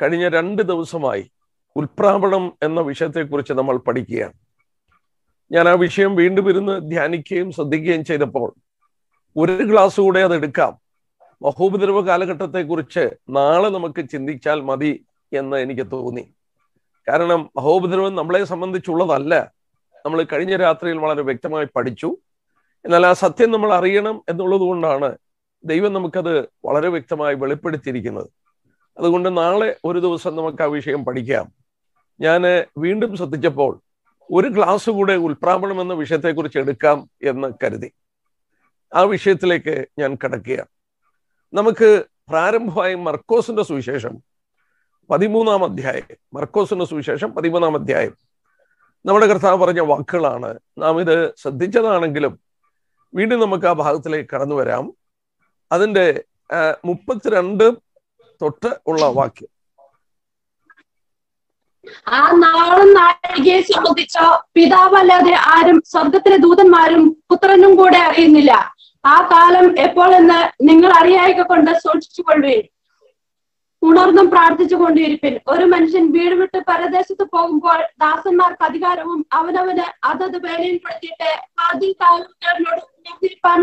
കഴിഞ്ഞ രണ്ട് ദിവസമായി ഉൽപ്രാപണം എന്ന വിഷയത്തെക്കുറിച്ച് നമ്മൾ പഠിക്കുകയാണ് ഞാൻ ആ വിഷയം വീണ്ടും ഇരുന്ന് ധ്യാനിക്കുകയും ശ്രദ്ധിക്കുകയും ചെയ്തപ്പോൾ ഒരു ഗ്ലാസ് കൂടെ അത് എടുക്കാം മഹോപദ്രവ കാലഘട്ടത്തെക്കുറിച്ച് നാളെ നമുക്ക് ചിന്തിച്ചാൽ മതി എന്ന് എനിക്ക് തോന്നി കാരണം മഹോപദ്രവം നമ്മളെ സംബന്ധിച്ചുള്ളതല്ല നമ്മൾ കഴിഞ്ഞ രാത്രിയിൽ വളരെ വ്യക്തമായി പഠിച്ചു എന്നാൽ ആ സത്യം നമ്മൾ അറിയണം എന്നുള്ളത് കൊണ്ടാണ് ദൈവം നമുക്കത് വളരെ വ്യക്തമായി വെളിപ്പെടുത്തിയിരിക്കുന്നത് അതുകൊണ്ട് നാളെ ഒരു ദിവസം നമുക്ക് ആ വിഷയം പഠിക്കാം ഞാൻ വീണ്ടും ശ്രദ്ധിച്ചപ്പോൾ ഒരു ക്ലാസ് കൂടെ ഉൽപ്രാപണം എന്ന വിഷയത്തെക്കുറിച്ച് എടുക്കാം എന്ന് കരുതി ആ വിഷയത്തിലേക്ക് ഞാൻ കടക്കുക നമുക്ക് പ്രാരംഭമായി മർക്കോസിന്റെ സുവിശേഷം പതിമൂന്നാം അധ്യായം മർക്കോസിന്റെ സുവിശേഷം പതിമൂന്നാം അധ്യായം നമ്മുടെ കർത്താവ് പറഞ്ഞ വാക്കുകളാണ് നാം ഇത് ശ്രദ്ധിച്ചതാണെങ്കിലും വീണ്ടും നമുക്ക് ആ ഭാഗത്തിലേക്ക് കടന്നു വരാം അതിൻ്റെ മുപ്പത്തിരണ്ടും തൊട്ട് ഉള്ള വാക്യം ആ നാളും നാഴികയെ സംബന്ധിച്ച പിതാവല്ലാതെ ആരും സ്വർഗത്തിലെ ദൂതന്മാരും പുത്രനും കൂടെ അറിയുന്നില്ല ആ കാലം എപ്പോൾ എന്ന് നിങ്ങൾ അറിയായക കൊണ്ട് സൂക്ഷിച്ചു കൊള്ളുവേ ഉണർന്നും പ്രാർത്ഥിച്ചു കൊണ്ടിരിപ്പിൻ ഒരു മനുഷ്യൻ വീട് വിട്ട് പരദേശത്ത് പോകുമ്പോൾ ദാസന്മാർക്ക് അധികാരവും അവനവന് അതത് വേലയിൽ പെടുത്തിയിട്ട് ആദ്യ കാലക്കാരനോട്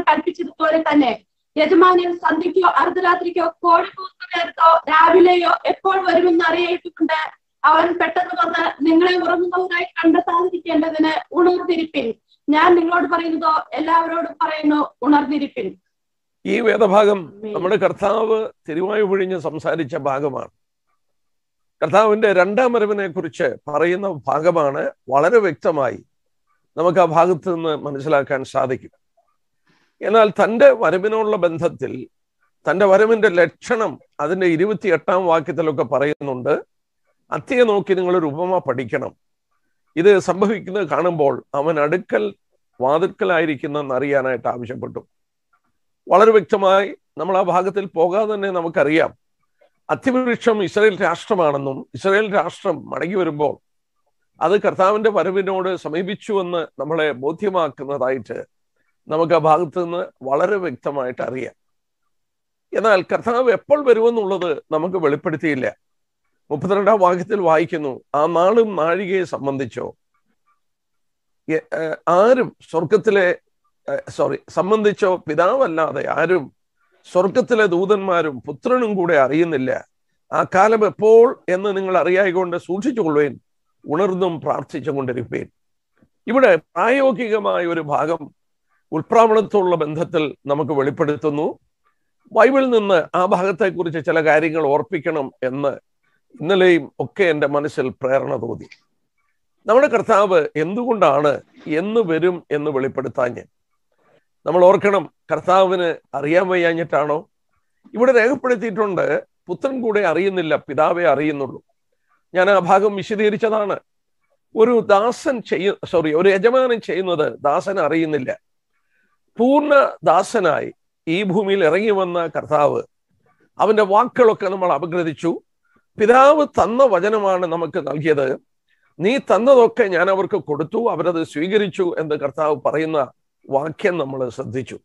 കൽപ്പിച്ചതുപോലെ തന്നെ യജമാനൻ സന്ധ്യയ്ക്കോ അർദ്ധരാത്രിക്കോ കോഴി കൂർത്ത നേരത്തോ രാവിലെയോ എപ്പോൾ വരുമെന്ന് അറിയേറ്റുകൊണ്ട് അവൻ പെട്ടെന്ന് വന്ന് നിങ്ങളെ ഉറങ്ങുന്നവരായി കണ്ടെത്താതിരിക്കേണ്ടതിന് ഉണർന്നിരിപ്പിൻ ഞാൻ നിങ്ങളോട് പറയുന്നതോ എല്ലാവരോടും പറയുന്നു ഉണർന്നിരിപ്പിൻ ഈ വേദഭാഗം നമ്മുടെ കർത്താവ് തിരുവായു പൊഴിഞ്ഞ് സംസാരിച്ച ഭാഗമാണ് കർത്താവിന്റെ രണ്ടാം വരവിനെ കുറിച്ച് പറയുന്ന ഭാഗമാണ് വളരെ വ്യക്തമായി നമുക്ക് ആ ഭാഗത്ത് നിന്ന് മനസ്സിലാക്കാൻ സാധിക്കും എന്നാൽ തൻ്റെ വരവിനോടുള്ള ബന്ധത്തിൽ തൻ്റെ വരവിന്റെ ലക്ഷണം അതിൻ്റെ ഇരുപത്തി എട്ടാം വാക്യത്തിലൊക്കെ പറയുന്നുണ്ട് അത്തിയെ നോക്കി നിങ്ങളൊരു ഉപമ പഠിക്കണം ഇത് സംഭവിക്കുന്നത് കാണുമ്പോൾ അവൻ അടുക്കൽ വാതിൽക്കലായിരിക്കുന്നെന്ന് അറിയാനായിട്ട് ആവശ്യപ്പെട്ടു വളരെ വ്യക്തമായി നമ്മൾ ആ ഭാഗത്തിൽ പോകാതെ തന്നെ നമുക്കറിയാം അത്തിവൃക്ഷം ഇസ്രയേൽ രാഷ്ട്രമാണെന്നും ഇസ്രയേൽ രാഷ്ട്രം മടങ്ങി വരുമ്പോൾ അത് കർത്താവിന്റെ വരവിനോട് സമീപിച്ചുവെന്ന് നമ്മളെ ബോധ്യമാക്കുന്നതായിട്ട് നമുക്ക് ആ ഭാഗത്ത് നിന്ന് വളരെ വ്യക്തമായിട്ട് അറിയാം എന്നാൽ കർത്താവ് എപ്പോൾ വരുമെന്നുള്ളത് നമുക്ക് വെളിപ്പെടുത്തിയില്ല മുപ്പത്തിരണ്ടാം വാക്യത്തിൽ വായിക്കുന്നു ആ നാളും നാഴികയെ സംബന്ധിച്ചോ ആരും സ്വർഗത്തിലെ സോറി സംബന്ധിച്ചോ പിതാവല്ലാതെ ആരും സ്വർഗത്തിലെ ദൂതന്മാരും പുത്രനും കൂടെ അറിയുന്നില്ല ആ കാലം എപ്പോൾ എന്ന് നിങ്ങൾ അറിയായിക്കൊണ്ട് സൂക്ഷിച്ചുകൊള്ളുവേൻ ഉണർന്നും പ്രാർത്ഥിച്ചു കൊണ്ടിരിക്കുവേൻ ഇവിടെ പ്രായോഗികമായ ഒരു ഭാഗം ഉൾപ്രാവണത്തോടുള്ള ബന്ധത്തിൽ നമുക്ക് വെളിപ്പെടുത്തുന്നു ബൈബിളിൽ നിന്ന് ആ ഭാഗത്തെക്കുറിച്ച് ചില കാര്യങ്ങൾ ഓർപ്പിക്കണം എന്ന് ഇന്നലെയും ഒക്കെ എൻ്റെ മനസ്സിൽ പ്രേരണ തോന്നി നമ്മുടെ കർത്താവ് എന്തുകൊണ്ടാണ് എന്ന് വരും എന്ന് വെളിപ്പെടുത്താഞ്ഞ് നമ്മൾ ഓർക്കണം കർത്താവിന് അറിയാൻ വയ്യാഞ്ഞിട്ടാണോ ഇവിടെ രേഖപ്പെടുത്തിയിട്ടുണ്ട് പുത്രൻ കൂടെ അറിയുന്നില്ല പിതാവേ അറിയുന്നുള്ളൂ ഞാൻ ആ ഭാഗം വിശദീകരിച്ചതാണ് ഒരു ദാസൻ ചെയ്യ സോറി ഒരു യജമാനൻ ചെയ്യുന്നത് ദാസൻ അറിയുന്നില്ല പൂർണ്ണ ദാസനായി ഈ ഭൂമിയിൽ ഇറങ്ങി വന്ന കർത്താവ് അവന്റെ വാക്കുകളൊക്കെ നമ്മൾ അപഗ്രഥിച്ചു പിതാവ് തന്ന വചനമാണ് നമുക്ക് നൽകിയത് നീ തന്നതൊക്കെ ഞാൻ അവർക്ക് കൊടുത്തു അവരത് സ്വീകരിച്ചു എന്ന് കർത്താവ് പറയുന്ന വാക്യം നമ്മൾ ശ്രദ്ധിച്ചു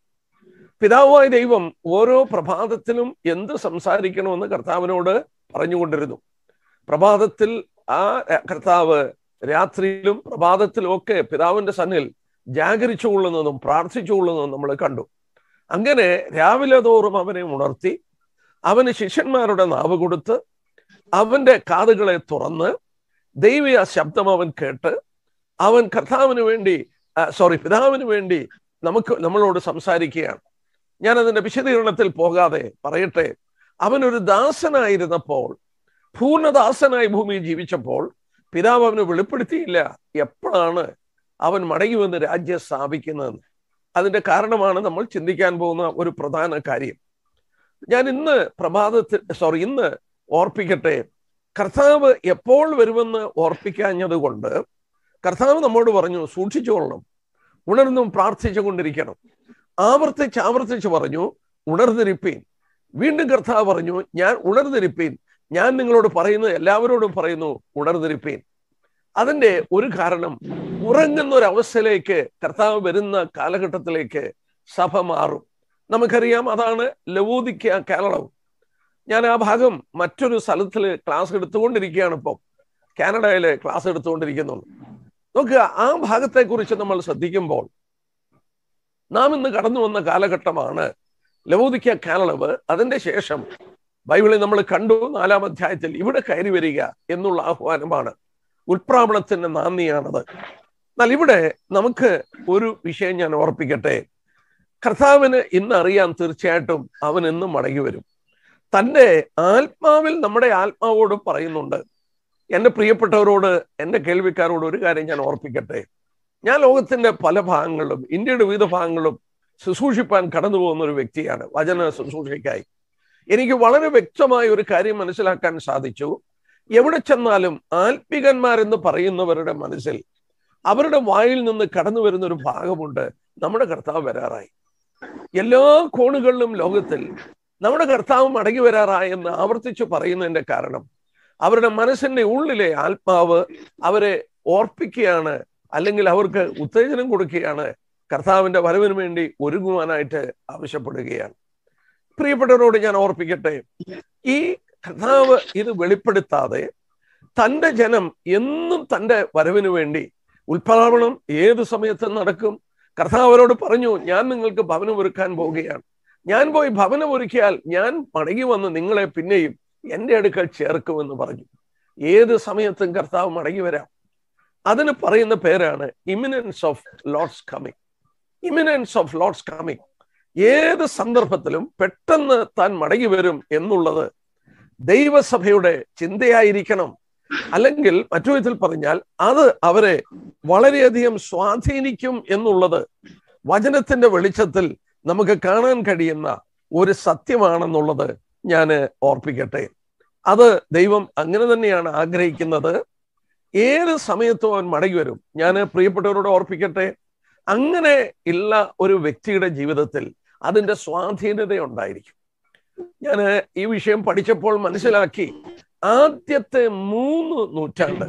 പിതാവായ ദൈവം ഓരോ പ്രഭാതത്തിലും എന്ത് സംസാരിക്കണമെന്ന് കർത്താവിനോട് പറഞ്ഞുകൊണ്ടിരുന്നു പ്രഭാതത്തിൽ ആ കർത്താവ് രാത്രിയിലും പ്രഭാതത്തിലും ഒക്കെ പിതാവിന്റെ സന്നിൽ ജാഗരിച്ചുകൊള്ളുന്നതും പ്രാർത്ഥിച്ചുകൊള്ളുന്നതും നമ്മൾ കണ്ടു അങ്ങനെ രാവിലെ തോറും അവനെ ഉണർത്തി അവന് ശിഷ്യന്മാരുടെ നാവ് കൊടുത്ത് അവന്റെ കാതുകളെ തുറന്ന് ദൈവിക ശബ്ദം അവൻ കേട്ട് അവൻ കർത്താവിന് വേണ്ടി സോറി പിതാവിന് വേണ്ടി നമുക്ക് നമ്മളോട് സംസാരിക്കുകയാണ് ഞാൻ അതിന്റെ വിശദീകരണത്തിൽ പോകാതെ പറയട്ടെ അവനൊരു ദാസനായിരുന്നപ്പോൾ പൂർണ്ണദാസനായി ഭൂമിയിൽ ജീവിച്ചപ്പോൾ പിതാവ് അവന് വെളിപ്പെടുത്തിയില്ല എപ്പോഴാണ് അവൻ മടങ്ങി വന്ന് രാജ്യം സ്ഥാപിക്കുന്നതെന്ന് അതിന്റെ കാരണമാണ് നമ്മൾ ചിന്തിക്കാൻ പോകുന്ന ഒരു പ്രധാന കാര്യം ഞാൻ ഇന്ന് പ്രഭാതത്തിൽ സോറി ഇന്ന് ഓർപ്പിക്കട്ടെ കർത്താവ് എപ്പോൾ വരുമെന്ന് ഓർപ്പിക്കാഞ്ഞത് കൊണ്ട് കർത്താവ് നമ്മോട് പറഞ്ഞു സൂക്ഷിച്ചുകൊള്ളണം ഉണർന്നും പ്രാർത്ഥിച്ചു കൊണ്ടിരിക്കണം ആവർത്തിച്ച് ആവർത്തിച്ച് പറഞ്ഞു ഉണർന്നിരിപ്പീൻ വീണ്ടും കർത്താവ് പറഞ്ഞു ഞാൻ ഉണർന്നിരിപ്പീൻ ഞാൻ നിങ്ങളോട് പറയുന്നത് എല്ലാവരോടും പറയുന്നു ഉണർന്നിരിപ്പീൻ അതിന്റെ ഒരു കാരണം ഉറങ്ങുന്ന ഒരു അവസ്ഥയിലേക്ക് കർത്താവ് വരുന്ന കാലഘട്ടത്തിലേക്ക് സഭ മാറും നമുക്കറിയാം അതാണ് ലവോദിക്ക കേരളവും ഞാൻ ആ ഭാഗം മറ്റൊരു സ്ഥലത്തിൽ ക്ലാസ് എടുത്തുകൊണ്ടിരിക്കുകയാണ് ഇപ്പോൾ കാനഡയിലെ ക്ലാസ് എടുത്തുകൊണ്ടിരിക്കുന്നുള്ളു നോക്കുക ആ ഭാഗത്തെക്കുറിച്ച് നമ്മൾ ശ്രദ്ധിക്കുമ്പോൾ നാം ഇന്ന് കടന്നു വന്ന കാലഘട്ടമാണ് ലവോദിക്ക കാലളവ് അതിന്റെ ശേഷം ബൈബിളിൽ നമ്മൾ കണ്ടു നാലാം അധ്യായത്തിൽ ഇവിടെ കയറി വരിക എന്നുള്ള ആഹ്വാനമാണ് ഉൽപ്രാവണത്തിന്റെ നന്ദിയാണത് എന്നാൽ ഇവിടെ നമുക്ക് ഒരു വിഷയം ഞാൻ ഓർപ്പിക്കട്ടെ കർത്താവിന് ഇന്ന് അറിയാം തീർച്ചയായിട്ടും അവൻ ഇന്ന് മടങ്ങി വരും തൻ്റെ ആത്മാവിൽ നമ്മുടെ ആത്മാവോട് പറയുന്നുണ്ട് എൻ്റെ പ്രിയപ്പെട്ടവരോട് എൻ്റെ കേൾവിക്കാരോട് ഒരു കാര്യം ഞാൻ ഓർപ്പിക്കട്ടെ ഞാൻ ലോകത്തിന്റെ പല ഭാഗങ്ങളിലും ഇന്ത്യയുടെ വിവിധ ഭാഗങ്ങളിലും ശുശ്രൂഷിപ്പാൻ കടന്നു പോകുന്ന ഒരു വ്യക്തിയാണ് വചന ശുശ്രൂഷയ്ക്കായി എനിക്ക് വളരെ വ്യക്തമായ ഒരു കാര്യം മനസ്സിലാക്കാൻ സാധിച്ചു എവിടെ ചെന്നാലും ആത്മികന്മാരെന്ന് പറയുന്നവരുടെ മനസ്സിൽ അവരുടെ വായിൽ നിന്ന് കടന്നു വരുന്ന ഒരു ഭാഗമുണ്ട് നമ്മുടെ കർത്താവ് വരാറായി എല്ലാ കോണുകളിലും ലോകത്തിൽ നമ്മുടെ കർത്താവ് മടങ്ങി വരാറായി എന്ന് ആവർത്തിച്ചു പറയുന്നതിന്റെ കാരണം അവരുടെ മനസ്സിന്റെ ഉള്ളിലെ ആത്മാവ് അവരെ ഓർപ്പിക്കുകയാണ് അല്ലെങ്കിൽ അവർക്ക് ഉത്തേജനം കൊടുക്കുകയാണ് കർത്താവിന്റെ വരവിന് വേണ്ടി ഒരുങ്ങുവാനായിട്ട് ആവശ്യപ്പെടുകയാണ് പ്രിയപ്പെട്ടവരോട് ഞാൻ ഓർപ്പിക്കട്ടെ ഈ കർത്താവ് ഇത് വെളിപ്പെടുത്താതെ തൻ്റെ ജനം എന്നും തൻ്റെ വരവിന് വേണ്ടി ഉത്പാദനം ഏത് സമയത്ത് നടക്കും കർത്താവ് അവരോട് പറഞ്ഞു ഞാൻ നിങ്ങൾക്ക് ഭവനം ഒരുക്കാൻ പോവുകയാണ് ഞാൻ പോയി ഭവനം ഒരുക്കിയാൽ ഞാൻ മടങ്ങി വന്ന് നിങ്ങളെ പിന്നെയും എൻ്റെ അടുക്കൽ ചേർക്കുമെന്ന് പറഞ്ഞു ഏത് സമയത്തും കർത്താവ് മടങ്ങി വരാം അതിന് പറയുന്ന പേരാണ് eminence of Lord's coming eminence of Lord's coming ഏത് സന്ദർഭത്തിലും പെട്ടെന്ന് താൻ മടങ്ങി വരും എന്നുള്ളത് ദൈവസഭയുടെ ചിന്തയായിരിക്കണം അല്ലെങ്കിൽ മറ്റു വിധത്തിൽ പറഞ്ഞാൽ അത് അവരെ വളരെയധികം സ്വാധീനിക്കും എന്നുള്ളത് വചനത്തിന്റെ വെളിച്ചത്തിൽ നമുക്ക് കാണാൻ കഴിയുന്ന ഒരു സത്യമാണെന്നുള്ളത് ഞാൻ ഓർപ്പിക്കട്ടെ അത് ദൈവം അങ്ങനെ തന്നെയാണ് ആഗ്രഹിക്കുന്നത് ഏത് സമയത്തും അവൻ മടങ്ങി വരും ഞാൻ പ്രിയപ്പെട്ടവരോട് ഓർപ്പിക്കട്ടെ അങ്ങനെ ഉള്ള ഒരു വ്യക്തിയുടെ ജീവിതത്തിൽ അതിൻ്റെ സ്വാധീനത ഉണ്ടായിരിക്കും ഞാൻ ഈ വിഷയം പഠിച്ചപ്പോൾ മനസ്സിലാക്കി ആദ്യത്തെ മൂന്ന് നൂറ്റാണ്ട്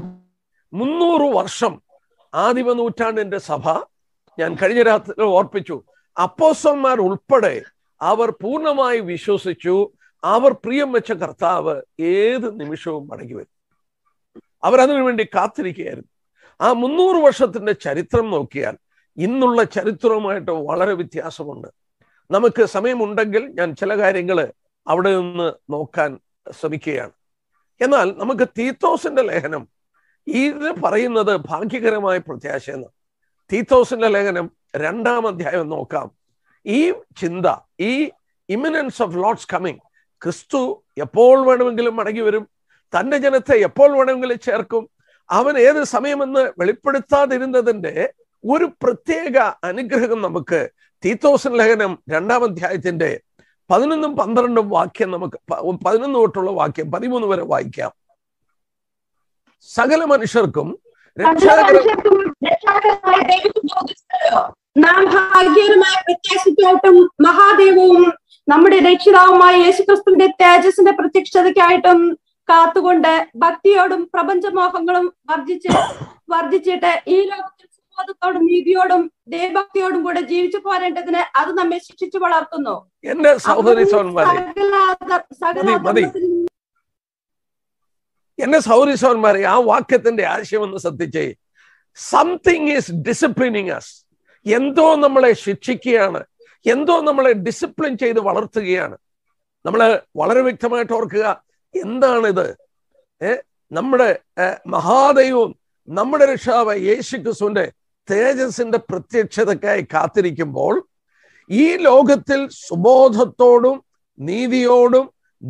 മുന്നൂറ് വർഷം ആദിമ നൂറ്റാണ്ടിന്റെ സഭ ഞാൻ കഴിഞ്ഞ രാത്രി ഓർപ്പിച്ചു അപ്പോസന്മാർ ഉൾപ്പെടെ അവർ പൂർണ്ണമായി വിശ്വസിച്ചു അവർ പ്രിയം വെച്ച കർത്താവ് ഏത് നിമിഷവും മടങ്ങി വരും അവരതിനു വേണ്ടി കാത്തിരിക്കുകയായിരുന്നു ആ മുന്നൂറ് വർഷത്തിന്റെ ചരിത്രം നോക്കിയാൽ ഇന്നുള്ള ചരിത്രവുമായിട്ട് വളരെ വ്യത്യാസമുണ്ട് നമുക്ക് സമയമുണ്ടെങ്കിൽ ഞാൻ ചില കാര്യങ്ങൾ അവിടെ നിന്ന് നോക്കാൻ ശ്രമിക്കുകയാണ് എന്നാൽ നമുക്ക് തീത്തോസിന്റെ ലേഖനം ഇത് പറയുന്നത് ഭാഗ്യകരമായ പ്രത്യാശ എന്ന് തീത്തോസിന്റെ ലേഖനം രണ്ടാം അധ്യായം നോക്കാം ഈ ചിന്ത ഈ ഇമിനൻസ് ഓഫ് ലോഡ്സ് കമ്മിങ് ക്രിസ്തു എപ്പോൾ വേണമെങ്കിലും മടങ്ങി വരും തന്റെ ജനത്തെ എപ്പോൾ വേണമെങ്കിലും ചേർക്കും അവൻ ഏത് സമയമെന്ന് വെളിപ്പെടുത്താതിരുന്നതിന്റെ ഒരു പ്രത്യേക അനുഗ്രഹം നമുക്ക് തീത്തോസൻ ലേഖനം രണ്ടാം അധ്യായത്തിന്റെ പതിനൊന്നും പന്ത്രണ്ടും വാക്യം നമുക്ക് പതിനൊന്ന് തൊട്ടുള്ള വാക്യം പതിമൂന്ന് വരെ വായിക്കാം സകല മനുഷ്യർക്കും നാം ഭാഗ്യകരമായി പ്രത്യാശയ്ക്കായിട്ടും മഹാദേവവും നമ്മുടെ രക്ഷിതാവുമായ യേശുക്രിസ്തുവിന്റെ തേജസിന്റെ പ്രത്യക്ഷതയ്ക്കായിട്ടും കാത്തുകൊണ്ട് ഭക്തിയോടും പ്രപഞ്ചമോഹങ്ങളും വർജിച്ച് വർജിച്ചിട്ട് ഈ ലോകത്തിൽ ഉത്തരവാദിത്തോടും നീതിയോടും ദേവഭക്തിയോടും കൂടെ ജീവിച്ചു പോരേണ്ടതിന് അത് നമ്മെ ശിക്ഷിച്ചു വളർത്തുന്നു എന്റെ സഹോദരി എന്റെ സൗരി സോന്മാരെ ആ വാക്യത്തിന്റെ ആശയം ഒന്ന് ശ്രദ്ധിച്ചേ സംതിങ് ഈസ് ഡിസിപ്ലിനിങ് അസ് എന്തോ നമ്മളെ ശിക്ഷിക്കുകയാണ് എന്തോ നമ്മളെ ഡിസിപ്ലിൻ ചെയ്ത് വളർത്തുകയാണ് നമ്മൾ വളരെ വ്യക്തമായിട്ട് ഓർക്കുക എന്താണിത് ഏ നമ്മുടെ മഹാദൈവം നമ്മുടെ രക്ഷാവ് യേശു ക്രിസ്തുവിന്റെ തേജസിന്റെ പ്രത്യക്ഷതക്കായി കാത്തിരിക്കുമ്പോൾ ഈ ലോകത്തിൽ സുബോധത്തോടും നീതിയോടും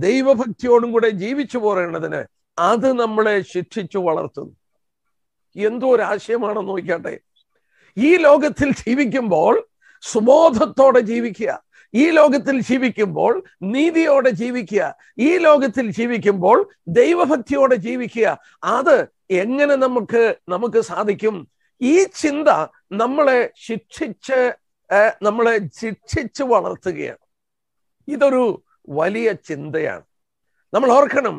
ദൈവഭക്തിയോടും കൂടെ ജീവിച്ചു പോരേണ്ടതിന് അത് നമ്മളെ ശിക്ഷിച്ചു വളർത്തുന്നു എന്തോ ഒരു ആശയമാണെന്ന് നോക്കിയാട്ടെ ഈ ലോകത്തിൽ ജീവിക്കുമ്പോൾ സുബോധത്തോടെ ജീവിക്കുക ഈ ലോകത്തിൽ ജീവിക്കുമ്പോൾ നീതിയോടെ ജീവിക്കുക ഈ ലോകത്തിൽ ജീവിക്കുമ്പോൾ ദൈവഭക്തിയോടെ ജീവിക്കുക അത് എങ്ങനെ നമുക്ക് നമുക്ക് സാധിക്കും ഈ ചിന്ത നമ്മളെ ശിക്ഷിച്ച് നമ്മളെ ശിക്ഷിച്ച് വളർത്തുകയാണ് ഇതൊരു വലിയ ചിന്തയാണ് നമ്മൾ ഓർക്കണം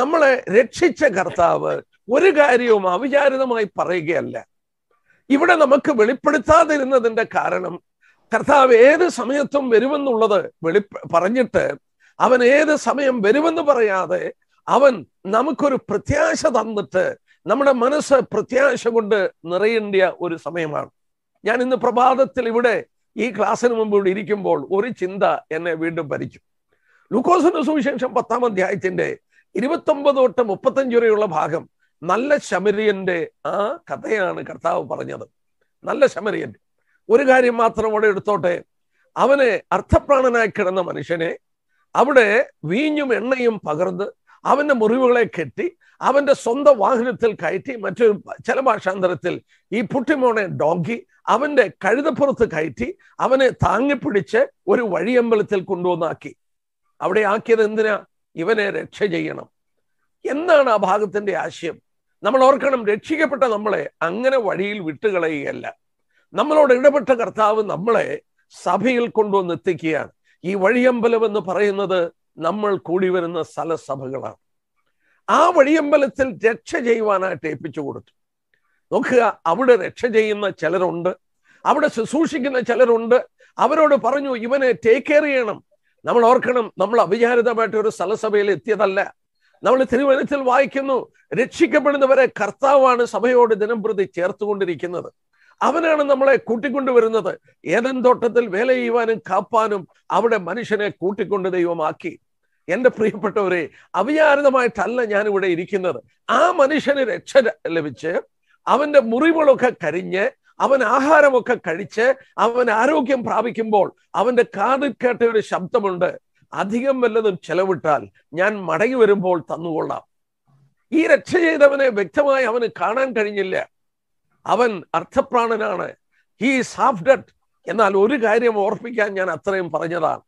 നമ്മളെ രക്ഷിച്ച കർത്താവ് ഒരു കാര്യവും അവിചാരിതമായി പറയുകയല്ല ഇവിടെ നമുക്ക് വെളിപ്പെടുത്താതിരുന്നതിന്റെ കാരണം കർത്താവ് ഏത് സമയത്തും വരുമെന്നുള്ളത് വെളി പറഞ്ഞിട്ട് അവൻ ഏത് സമയം വരുമെന്ന് പറയാതെ അവൻ നമുക്കൊരു പ്രത്യാശ തന്നിട്ട് നമ്മുടെ മനസ്സ് പ്രത്യാശ കൊണ്ട് നിറയേണ്ട ഒരു സമയമാണ് ഞാൻ ഇന്ന് പ്രഭാതത്തിൽ ഇവിടെ ഈ ക്ലാസ്സിന് മുമ്പ് ഇവിടെ ഇരിക്കുമ്പോൾ ഒരു ചിന്ത എന്നെ വീണ്ടും ഭരിച്ചു ലൂക്കോസിന്റെ സുവിശേഷം പത്താം അധ്യായത്തിന്റെ ഒമ്പത് തൊട്ട് മുപ്പത്തഞ്ച് വരെയുള്ള ഭാഗം നല്ല ശമരിയന്റെ ആ കഥയാണ് കർത്താവ് പറഞ്ഞത് നല്ല ശമരിയൻ ഒരു കാര്യം മാത്രം അവിടെ എടുത്തോട്ടെ അവനെ അർത്ഥപ്രാണനായി കിടന്ന മനുഷ്യനെ അവിടെ വീഞ്ഞും എണ്ണയും പകർന്ന് അവന്റെ മുറിവുകളെ കെട്ടി അവന്റെ സ്വന്തം വാഹനത്തിൽ കയറ്റി മറ്റൊരു ചില ഭാഷാന്തരത്തിൽ ഈ പുട്ടിമോണെ ഡോങ്കി അവന്റെ കഴുതപ്പുറത്ത് കയറ്റി അവനെ താങ്ങിപ്പിടിച്ച് ഒരു വഴിയമ്പലത്തിൽ കൊണ്ടുവന്നാക്കി അവിടെ ആക്കിയത് എന്തിനാ ഇവനെ രക്ഷ ചെയ്യണം എന്നാണ് ആ ഭാഗത്തിന്റെ ആശയം നമ്മൾ ഓർക്കണം രക്ഷിക്കപ്പെട്ട നമ്മളെ അങ്ങനെ വഴിയിൽ വിട്ടുകളയുകയല്ല നമ്മളോട് ഇടപെട്ട കർത്താവ് നമ്മളെ സഭയിൽ കൊണ്ടുവന്ന് എത്തിക്കുകയാണ് ഈ വഴിയമ്പലം എന്ന് പറയുന്നത് നമ്മൾ കൂടി വരുന്ന സ്ഥലസഭകളാണ് ആ വഴിയമ്പലത്തിൽ രക്ഷ ചെയ്യുവാനായിട്ട് ഏൽപ്പിച്ചു കൊടുത്തു നോക്കുക അവിടെ രക്ഷ ചെയ്യുന്ന ചിലരുണ്ട് അവിടെ ശുശ്രൂഷിക്കുന്ന ചിലരുണ്ട് അവരോട് പറഞ്ഞു ഇവനെ ടേക്ക് കെയർ ചെയ്യണം നമ്മൾ ഓർക്കണം നമ്മൾ അവിചാരിതമായിട്ട് ഒരു സ്ഥലസഭയിൽ എത്തിയതല്ല നമ്മൾ തിരുവനന്തപുരത്തിൽ വായിക്കുന്നു രക്ഷിക്കപ്പെടുന്നവരെ കർത്താവാണ് സഭയോട് പ്രതി ചേർത്തുകൊണ്ടിരിക്കുന്നത് അവനാണ് നമ്മളെ കൂട്ടിക്കൊണ്ടുവരുന്നത് ഏതൻ തോട്ടത്തിൽ വേല ചെയ്യുവാനും കാപ്പാനും അവിടെ മനുഷ്യനെ കൂട്ടിക്കൊണ്ട് ദൈവമാക്കി എൻ്റെ പ്രിയപ്പെട്ടവരെ അവിചാരിതമായിട്ടല്ല ഞാനിവിടെ ഇരിക്കുന്നത് ആ മനുഷ്യന് രക്ഷ ലഭിച്ച് അവന്റെ മുറിവുകളൊക്കെ കരിഞ്ഞ് അവൻ ആഹാരമൊക്കെ കഴിച്ച് അവൻ ആരോഗ്യം പ്രാപിക്കുമ്പോൾ അവന്റെ കാതിൽ കേട്ട ഒരു ശബ്ദമുണ്ട് അധികം വല്ലതും ചെലവിട്ടാൽ ഞാൻ മടങ്ങി വരുമ്പോൾ തന്നുകൊള്ളാം ഈ രക്ഷ ചെയ്തവനെ വ്യക്തമായി അവന് കാണാൻ കഴിഞ്ഞില്ല അവൻ അർത്ഥപ്രാണനാണ് ഹീസ് ഹാഫ് ഡെഡ് എന്നാൽ ഒരു കാര്യം ഓർപ്പിക്കാൻ ഞാൻ അത്രയും പറഞ്ഞതാണ്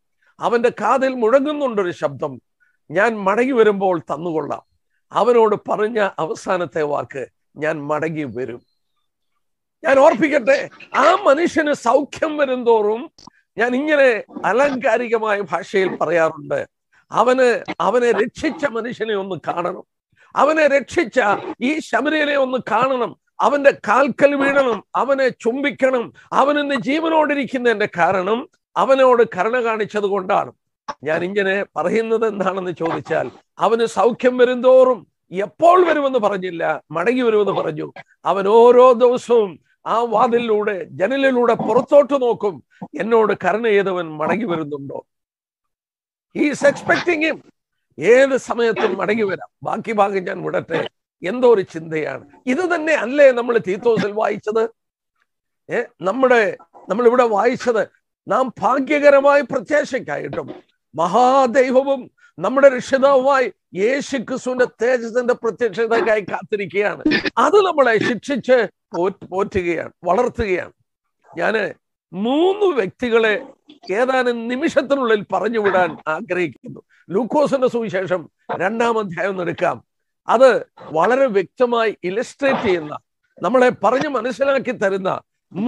അവന്റെ കാതിൽ മുഴങ്ങുന്നുണ്ടൊരു ശബ്ദം ഞാൻ മടങ്ങി വരുമ്പോൾ തന്നുകൊള്ളാം അവനോട് പറഞ്ഞ അവസാനത്തെ വാക്ക് ഞാൻ മടങ്ങി വരും ഞാൻ ഓർപ്പിക്കട്ടെ ആ മനുഷ്യന് സൗഖ്യം വരും തോറും ഞാൻ ഇങ്ങനെ അലങ്കാരികമായ ഭാഷയിൽ പറയാറുണ്ട് അവന് അവനെ രക്ഷിച്ച മനുഷ്യനെ ഒന്ന് കാണണം അവനെ രക്ഷിച്ച ഈ ശബരിനെ ഒന്ന് കാണണം അവന്റെ കാൽക്കൽ വീഴണം അവനെ ചുംബിക്കണം അവൻ ജീവനോടിരിക്കുന്നതിന്റെ കാരണം അവനോട് കരുണ കാണിച്ചത് കൊണ്ടാണ് ഞാൻ ഇങ്ങനെ പറയുന്നത് എന്താണെന്ന് ചോദിച്ചാൽ അവന് സൗഖ്യം വരുംതോറും എപ്പോൾ വരുമെന്ന് പറഞ്ഞില്ല മടങ്ങി വരുമെന്ന് പറഞ്ഞു അവൻ ഓരോ ദിവസവും ആ വാതിലിലൂടെ ജനലിലൂടെ പുറത്തോട്ട് നോക്കും എന്നോട് കരുണ ചെയ്തവൻ മടങ്ങി വരുന്നുണ്ടോ ഈസ് എക്സ്പെക്ടിങ് ഹിം ഏത് സമയത്തും മടങ്ങി വരാം ബാക്കി ഭാഗം ഞാൻ വിടട്ടെ എന്തോ ഒരു ചിന്തയാണ് ഇത് തന്നെ അല്ലേ നമ്മൾ തീത്തോസിൽ വായിച്ചത് ഏ നമ്മുടെ നമ്മൾ ഇവിടെ വായിച്ചത് നാം ഭാഗ്യകരമായി പ്രത്യാശയ്ക്കായിട്ടും മഹാദൈവവും നമ്മുടെ രക്ഷിതാവുമായി യേശു ക്രിസ്തുവിന്റെ തേജസിന്റെ പ്രത്യക്ഷതക്കായി കാത്തിരിക്കുകയാണ് അത് നമ്മളെ ശിക്ഷിച്ച് പോറ്റുകയാണ് വളർത്തുകയാണ് ഞാന് മൂന്ന് വ്യക്തികളെ ഏതാനും നിമിഷത്തിനുള്ളിൽ പറഞ്ഞുവിടാൻ ആഗ്രഹിക്കുന്നു ലൂക്കോസിന്റെ സുവിശേഷം രണ്ടാം അധ്യായം എടുക്കാം അത് വളരെ വ്യക്തമായി ഇലസ്ട്രേറ്റ് ചെയ്യുന്ന നമ്മളെ പറഞ്ഞു മനസ്സിലാക്കി തരുന്ന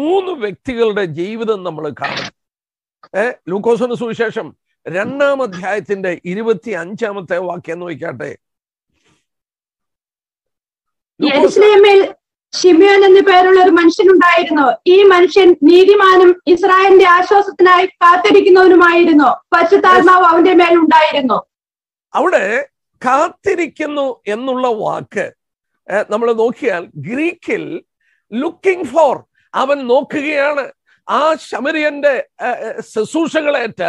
മൂന്ന് വ്യക്തികളുടെ ജീവിതം നമ്മൾ കാണും ലൂക്കോസിന് സുവിശേഷം രണ്ടാം അധ്യായത്തിന്റെ ഇരുപത്തി അഞ്ചാമത്തെ വാക്യം നോക്കിക്കാട്ടെ ഷിമിയോൻ എന്ന പേരുള്ള ഒരു മനുഷ്യൻ ഉണ്ടായിരുന്നു ഈ മനുഷ്യൻ നീതിമാനും ഇസ്രായേലിന്റെ ആശ്വാസത്തിനായി കാത്തിരിക്കുന്നവനുമായിരുന്നു പരിശുദ്ധാത്മാവ് അവന്റെ മേൽ ഉണ്ടായിരുന്നു അവിടെ കാത്തിരിക്കുന്നു എന്നുള്ള വാക്ക് നമ്മൾ നോക്കിയാൽ ഗ്രീക്കിൽ ലുക്കിംഗ് ഫോർ അവൻ നോക്കുകയാണ് ആ ശമരിയന്റെ ശുശ്രൂഷകളേറ്റ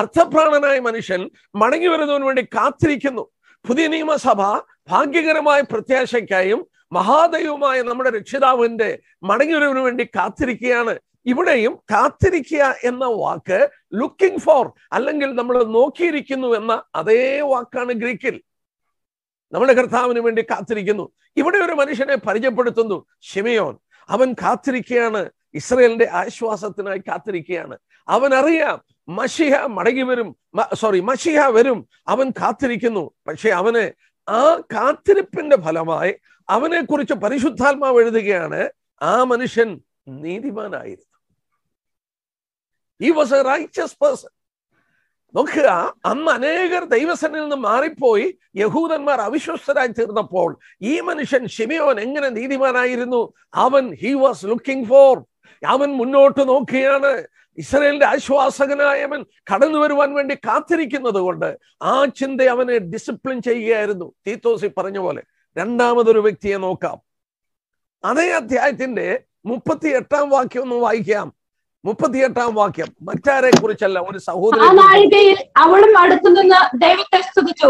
അർത്ഥപ്രാണനായ മനുഷ്യൻ മടങ്ങി വരുന്നതിന് വേണ്ടി കാത്തിരിക്കുന്നു പുതിയ നിയമസഭ ഭാഗ്യകരമായ പ്രത്യാശയ്ക്കായും മഹാദൈവമായ നമ്മുടെ രക്ഷിതാവിന്റെ മടങ്ങിവരവിന് വേണ്ടി കാത്തിരിക്കുകയാണ് ഇവിടെയും കാത്തിരിക്കുക എന്ന വാക്ക് ലുക്കിംഗ് ഫോർ അല്ലെങ്കിൽ നമ്മൾ നോക്കിയിരിക്കുന്നു എന്ന അതേ വാക്കാണ് ഗ്രീക്കിൽ നമ്മുടെ കർത്താവിന് വേണ്ടി കാത്തിരിക്കുന്നു ഇവിടെ ഒരു മനുഷ്യനെ പരിചയപ്പെടുത്തുന്നു ഷിമയോൻ അവൻ കാത്തിരിക്കുകയാണ് ഇസ്രയേലിന്റെ ആശ്വാസത്തിനായി കാത്തിരിക്കുകയാണ് അവൻ അറിയാം മഷിഹ മടങ്ങി വരും സോറി മഷിഹ വരും അവൻ കാത്തിരിക്കുന്നു പക്ഷെ അവന് ആ കാത്തിരിപ്പിന്റെ ഫലമായി അവനെ കുറിച്ച് പരിശുദ്ധാത്മാവ് എഴുതുകയാണ് ആ മനുഷ്യൻ നീതിമാനായിരുന്നു ഈ വാസ് എ റൈറ്റസ് പേഴ്സൺ നോക്കുക അന്ന് അനേകർ ദൈവസനിൽ നിന്ന് മാറിപ്പോയി യഹൂദന്മാർ അവിശ്വസ്തരായി തീർന്നപ്പോൾ ഈ മനുഷ്യൻ ഷിമിയോൻ എങ്ങനെ നീതിമാനായിരുന്നു അവൻ ഹി വാസ് ലുക്കിംഗ് ഫോർ അവൻ മുന്നോട്ട് നോക്കിയാണ് ഇസ്രയേലിന്റെ അവൻ കടന്നു വരുവാൻ വേണ്ടി കാത്തിരിക്കുന്നത് കൊണ്ട് ആ ചിന്ത അവനെ ഡിസിപ്ലിൻ ചെയ്യുകയായിരുന്നു തീത്തോസി പറഞ്ഞ പോലെ രണ്ടാമതൊരു വ്യക്തിയെ നോക്കാം അതേ അധ്യായത്തിന്റെ മുപ്പത്തി എട്ടാം വാക്യം ഒന്ന് വായിക്കാം എട്ടാം വാക്യം മറ്റാരെ കുറിച്ചല്ല ഒരു സഹോദരൻ അവളും നിന്ന് ദൈവത്തെ സ്തുതിച്ചു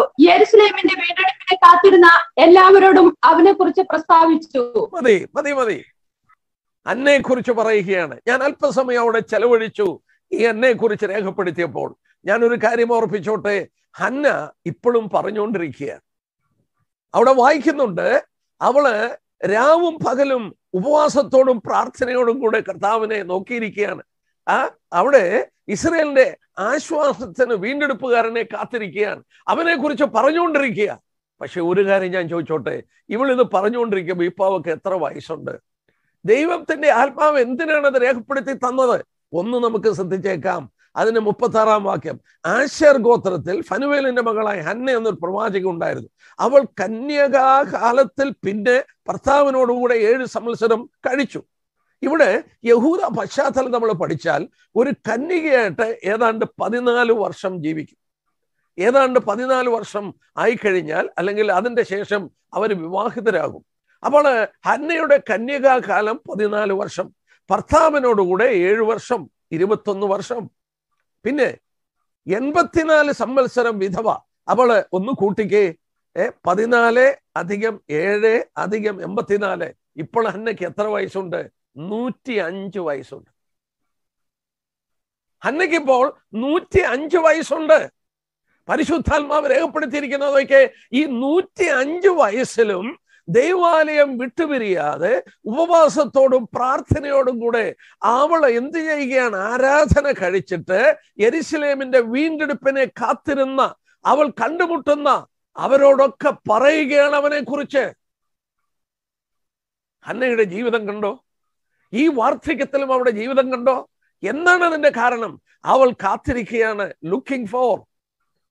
വീണ്ടെടുപ്പിനെ കാത്തിരുന്ന എല്ലാവരോടും അവനെ കുറിച്ച് പ്രസ്താവിച്ചു മതി മതി മതി അന്നയെക്കുറിച്ച് പറയുകയാണ് ഞാൻ അല്പസമയം അവിടെ ചെലവഴിച്ചു ഈ അന്നയെക്കുറിച്ച് രേഖപ്പെടുത്തിയപ്പോൾ ഞാനൊരു കാര്യം ഓർപ്പിച്ചോട്ടെ ഹന്ന ഇപ്പോഴും പറഞ്ഞുകൊണ്ടിരിക്കുകയാണ് അവിടെ വായിക്കുന്നുണ്ട് അവള് രാവും പകലും ഉപവാസത്തോടും പ്രാർത്ഥനയോടും കൂടെ കർത്താവിനെ നോക്കിയിരിക്കുകയാണ് ആ അവിടെ ഇസ്രയേലിന്റെ ആശ്വാസത്തിന് വീണ്ടെടുപ്പുകാരനെ കാത്തിരിക്കുകയാണ് അവനെ കുറിച്ച് പറഞ്ഞുകൊണ്ടിരിക്കുക പക്ഷെ ഒരു കാര്യം ഞാൻ ചോദിച്ചോട്ടെ ഇവളിത് പറഞ്ഞുകൊണ്ടിരിക്കുമ്പോൾ ഈ പാവക്ക് എത്ര വയസ്സുണ്ട് ദൈവത്തിന്റെ ആത്മാവ് എന്തിനാണ് അത് രേഖപ്പെടുത്തി തന്നത് ഒന്ന് നമുക്ക് ശ്രദ്ധിച്ചേക്കാം അതിന് മുപ്പത്താറാം വാക്യം ആശർ ഗോത്രത്തിൽ ഫനുവേലിന്റെ മകളായ ഹന്ന എന്നൊരു പ്രവാചക ഉണ്ടായിരുന്നു അവൾ കന്യകാകാലത്തിൽ പിന്നെ ഭർത്താവിനോടുകൂടെ ഏഴ് സംവത്സരം കഴിച്ചു ഇവിടെ യഹൂദ പശ്ചാത്തലം നമ്മൾ പഠിച്ചാൽ ഒരു കന്യകയായിട്ട് ഏതാണ്ട് പതിനാല് വർഷം ജീവിക്കും ഏതാണ്ട് പതിനാല് വർഷം ആയിക്കഴിഞ്ഞാൽ അല്ലെങ്കിൽ അതിൻ്റെ ശേഷം അവർ വിവാഹിതരാകും അപ്പോൾ ഹന്നയുടെ കന്യകാകാലം പതിനാല് വർഷം ഭർത്താവിനോടുകൂടെ ഏഴു വർഷം ഇരുപത്തൊന്ന് വർഷം പിന്നെ എൺപത്തിനാല് സംവത്സരം വിധവ അവള് ഒന്ന് കൂട്ടിക്ക് പതിനാല് അധികം ഏഴ് അധികം എൺപത്തിനാല് ഇപ്പോൾ ഹന്നയ്ക്ക് എത്ര വയസ്സുണ്ട് നൂറ്റി അഞ്ച് വയസ്സുണ്ട് ഹന്നയ്ക്ക് ഇപ്പോൾ നൂറ്റി അഞ്ച് വയസ്സുണ്ട് പരിശുദ്ധാത്മാവ് രേഖപ്പെടുത്തിയിരിക്കുന്നതൊക്കെ ഈ നൂറ്റി അഞ്ച് വയസ്സിലും ദൈവാലയം വിട്ടുപിരിയാതെ ഉപവാസത്തോടും പ്രാർത്ഥനയോടും കൂടെ അവള് എന്ത് ചെയ്യുകയാണ് ആരാധന കഴിച്ചിട്ട് എരിശിലേമിന്റെ വീണ്ടെടുപ്പിനെ കാത്തിരുന്ന അവൾ കണ്ടുമുട്ടുന്ന അവരോടൊക്കെ പറയുകയാണ് അവനെ കുറിച്ച് അന്നയുടെ ജീവിതം കണ്ടോ ഈ വാർദ്ധക്യത്തിലും അവളുടെ ജീവിതം കണ്ടോ എന്താണ് അതിന്റെ കാരണം അവൾ കാത്തിരിക്കുകയാണ് ലുക്കിംഗ് ഫോർ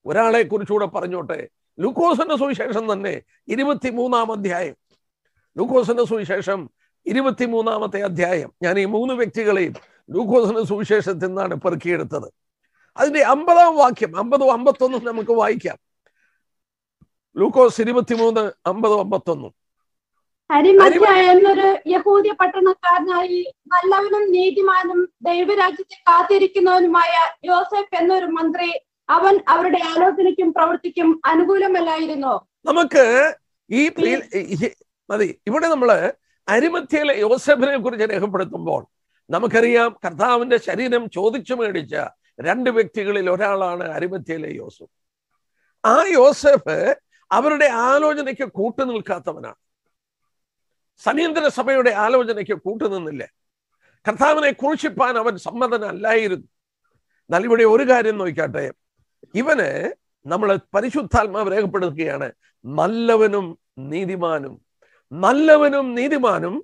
ഒരാളെ കുറിച്ചുകൂടെ പറഞ്ഞോട്ടെ ലൂക്കോസിന്റെ സുവിശേഷം തന്നെ ഇരുപത്തിമൂന്നാം അധ്യായം ലൂക്കോസിന്റെ സുവിശേഷം ഇരുപത്തിമൂന്നാമത്തെ അധ്യായം ഞാൻ ഈ മൂന്ന് വ്യക്തികളെയും ലൂക്കോസിന്റെ സുവിശേഷത്തിൽ നിന്നാണ് പെറുക്കിയെടുത്തത് അതിന്റെ അമ്പതാം വാക്യം അമ്പതും അമ്പത്തൊന്നും നമുക്ക് വായിക്കാം ലൂക്കോസ് ഇരുപത്തിമൂന്ന് അമ്പതും അമ്പത്തൊന്നും എന്നൊരു യഹൂദ്യ പട്ടണക്കാരനായി നല്ലവനും നീതിമാനും ദൈവരാജ്യത്തെ കാത്തിരിക്കുന്നവനുമായ ജോസഫ് എന്നൊരു മന്ത്രി അവൻ അവരുടെ ആലോചനയ്ക്കും പ്രവൃത്തിക്കും അനുകൂലമല്ലായിരുന്നു നമുക്ക് ഈ മതി ഇവിടെ നമ്മള് അരിമത്തിയിലെ യോസഫിനെ കുറിച്ച് രേഖപ്പെടുത്തുമ്പോൾ നമുക്കറിയാം കർത്താവിന്റെ ശരീരം ചോദിച്ചു മേടിച്ച രണ്ട് വ്യക്തികളിൽ ഒരാളാണ് അരിമത്തിയിലെ യോസഫ് ആ യോസഫ് അവരുടെ ആലോചനയ്ക്ക് കൂട്ടു നിൽക്കാത്തവനാണ് സനീന്ദ്ര സഭയുടെ ആലോചനയ്ക്ക് കൂട്ടുനിന്നില്ല കർത്താവിനെ കുഴിച്ചിപ്പാൻ അവൻ സമ്മതനല്ലായിരുന്നു എന്നാൽ ഇവിടെ ഒരു കാര്യം നോക്കാട്ടെ ഇവന് നമ്മൾ പരിശുദ്ധാത്മാവ് രേഖപ്പെടുത്തുകയാണ് നല്ലവനും നീതിമാനും നല്ലവനും നീതിമാനും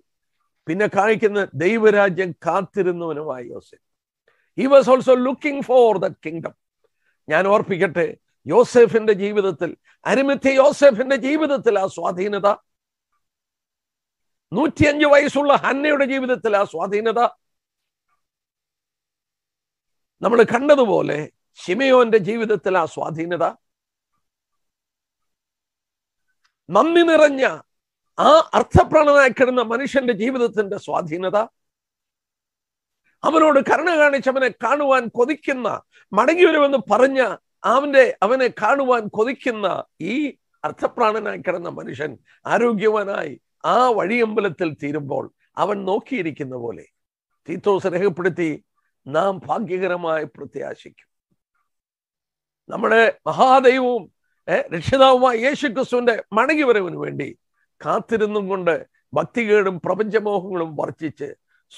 പിന്നെ കാണിക്കുന്ന ദൈവരാജ്യം കാത്തിരുന്നവനുമായി Yosef he was also looking for the kingdom ഞാൻ ഓർപ്പിക്കട്ടെ യോസെഫിന്റെ ജീവിതത്തിൽ അരുമിത്തി യോസെഫിന്റെ ജീവിതത്തിൽ ആ സ്വാധീനത നൂറ്റിയഞ്ച് വയസ്സുള്ള ഹന്നയുടെ ജീവിതത്തിൽ ആ സ്വാധീനത നമ്മൾ കണ്ടതുപോലെ ഷിമയോന്റെ ജീവിതത്തിൽ ആ സ്വാധീനത നന്ദി നിറഞ്ഞ ആ അർത്ഥപ്രണനായി കിടന്ന മനുഷ്യന്റെ ജീവിതത്തിന്റെ സ്വാധീനത അവനോട് കരുണ കാണിച്ചവനെ കാണുവാൻ കൊതിക്കുന്ന മടങ്ങി വരുമെന്ന് പറഞ്ഞ അവന്റെ അവനെ കാണുവാൻ കൊതിക്കുന്ന ഈ അർത്ഥപ്രാണനായി കിടന്ന മനുഷ്യൻ ആരോഗ്യവാനായി ആ വഴിയമ്പലത്തിൽ തീരുമ്പോൾ അവൻ നോക്കിയിരിക്കുന്ന പോലെ തീത്തോസ് രേഖപ്പെടുത്തി നാം ഭാഗ്യകരമായി പ്രത്യാശിക്കും നമ്മുടെ മഹാദൈവവും രക്ഷിതാവുമായ യേശു ക്രിസ്തുവിന്റെ വരവിന് വേണ്ടി കാത്തിരുന്നും കൊണ്ട് ഭക്തികേടും പ്രപഞ്ചമോഹങ്ങളും വർജിച്ച്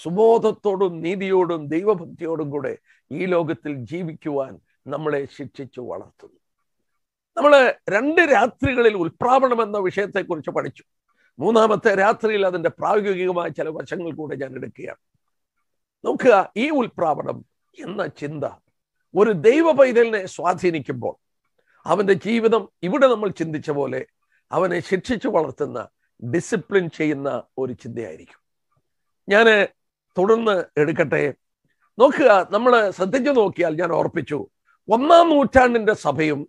സുബോധത്തോടും നീതിയോടും ദൈവഭക്തിയോടും കൂടെ ഈ ലോകത്തിൽ ജീവിക്കുവാൻ നമ്മളെ ശിക്ഷിച്ചു വളർത്തുന്നു നമ്മൾ രണ്ട് രാത്രികളിൽ ഉൽപ്രാവണം എന്ന വിഷയത്തെക്കുറിച്ച് പഠിച്ചു മൂന്നാമത്തെ രാത്രിയിൽ അതിന്റെ പ്രായോഗികമായ ചില വശങ്ങൾ കൂടെ ഞാൻ എടുക്കുകയാണ് നോക്കുക ഈ ഉൽപ്രാവണം എന്ന ചിന്ത ഒരു ദൈവ പൈതലിനെ സ്വാധീനിക്കുമ്പോൾ അവന്റെ ജീവിതം ഇവിടെ നമ്മൾ ചിന്തിച്ച പോലെ അവനെ ശിക്ഷിച്ചു വളർത്തുന്ന ഡിസിപ്ലിൻ ചെയ്യുന്ന ഒരു ചിന്തയായിരിക്കും ഞാൻ തുടർന്ന് എടുക്കട്ടെ നോക്കുക നമ്മൾ ശ്രദ്ധിച്ചു നോക്കിയാൽ ഞാൻ ഓർപ്പിച്ചു ഒന്നാം നൂറ്റാണ്ടിന്റെ സഭയും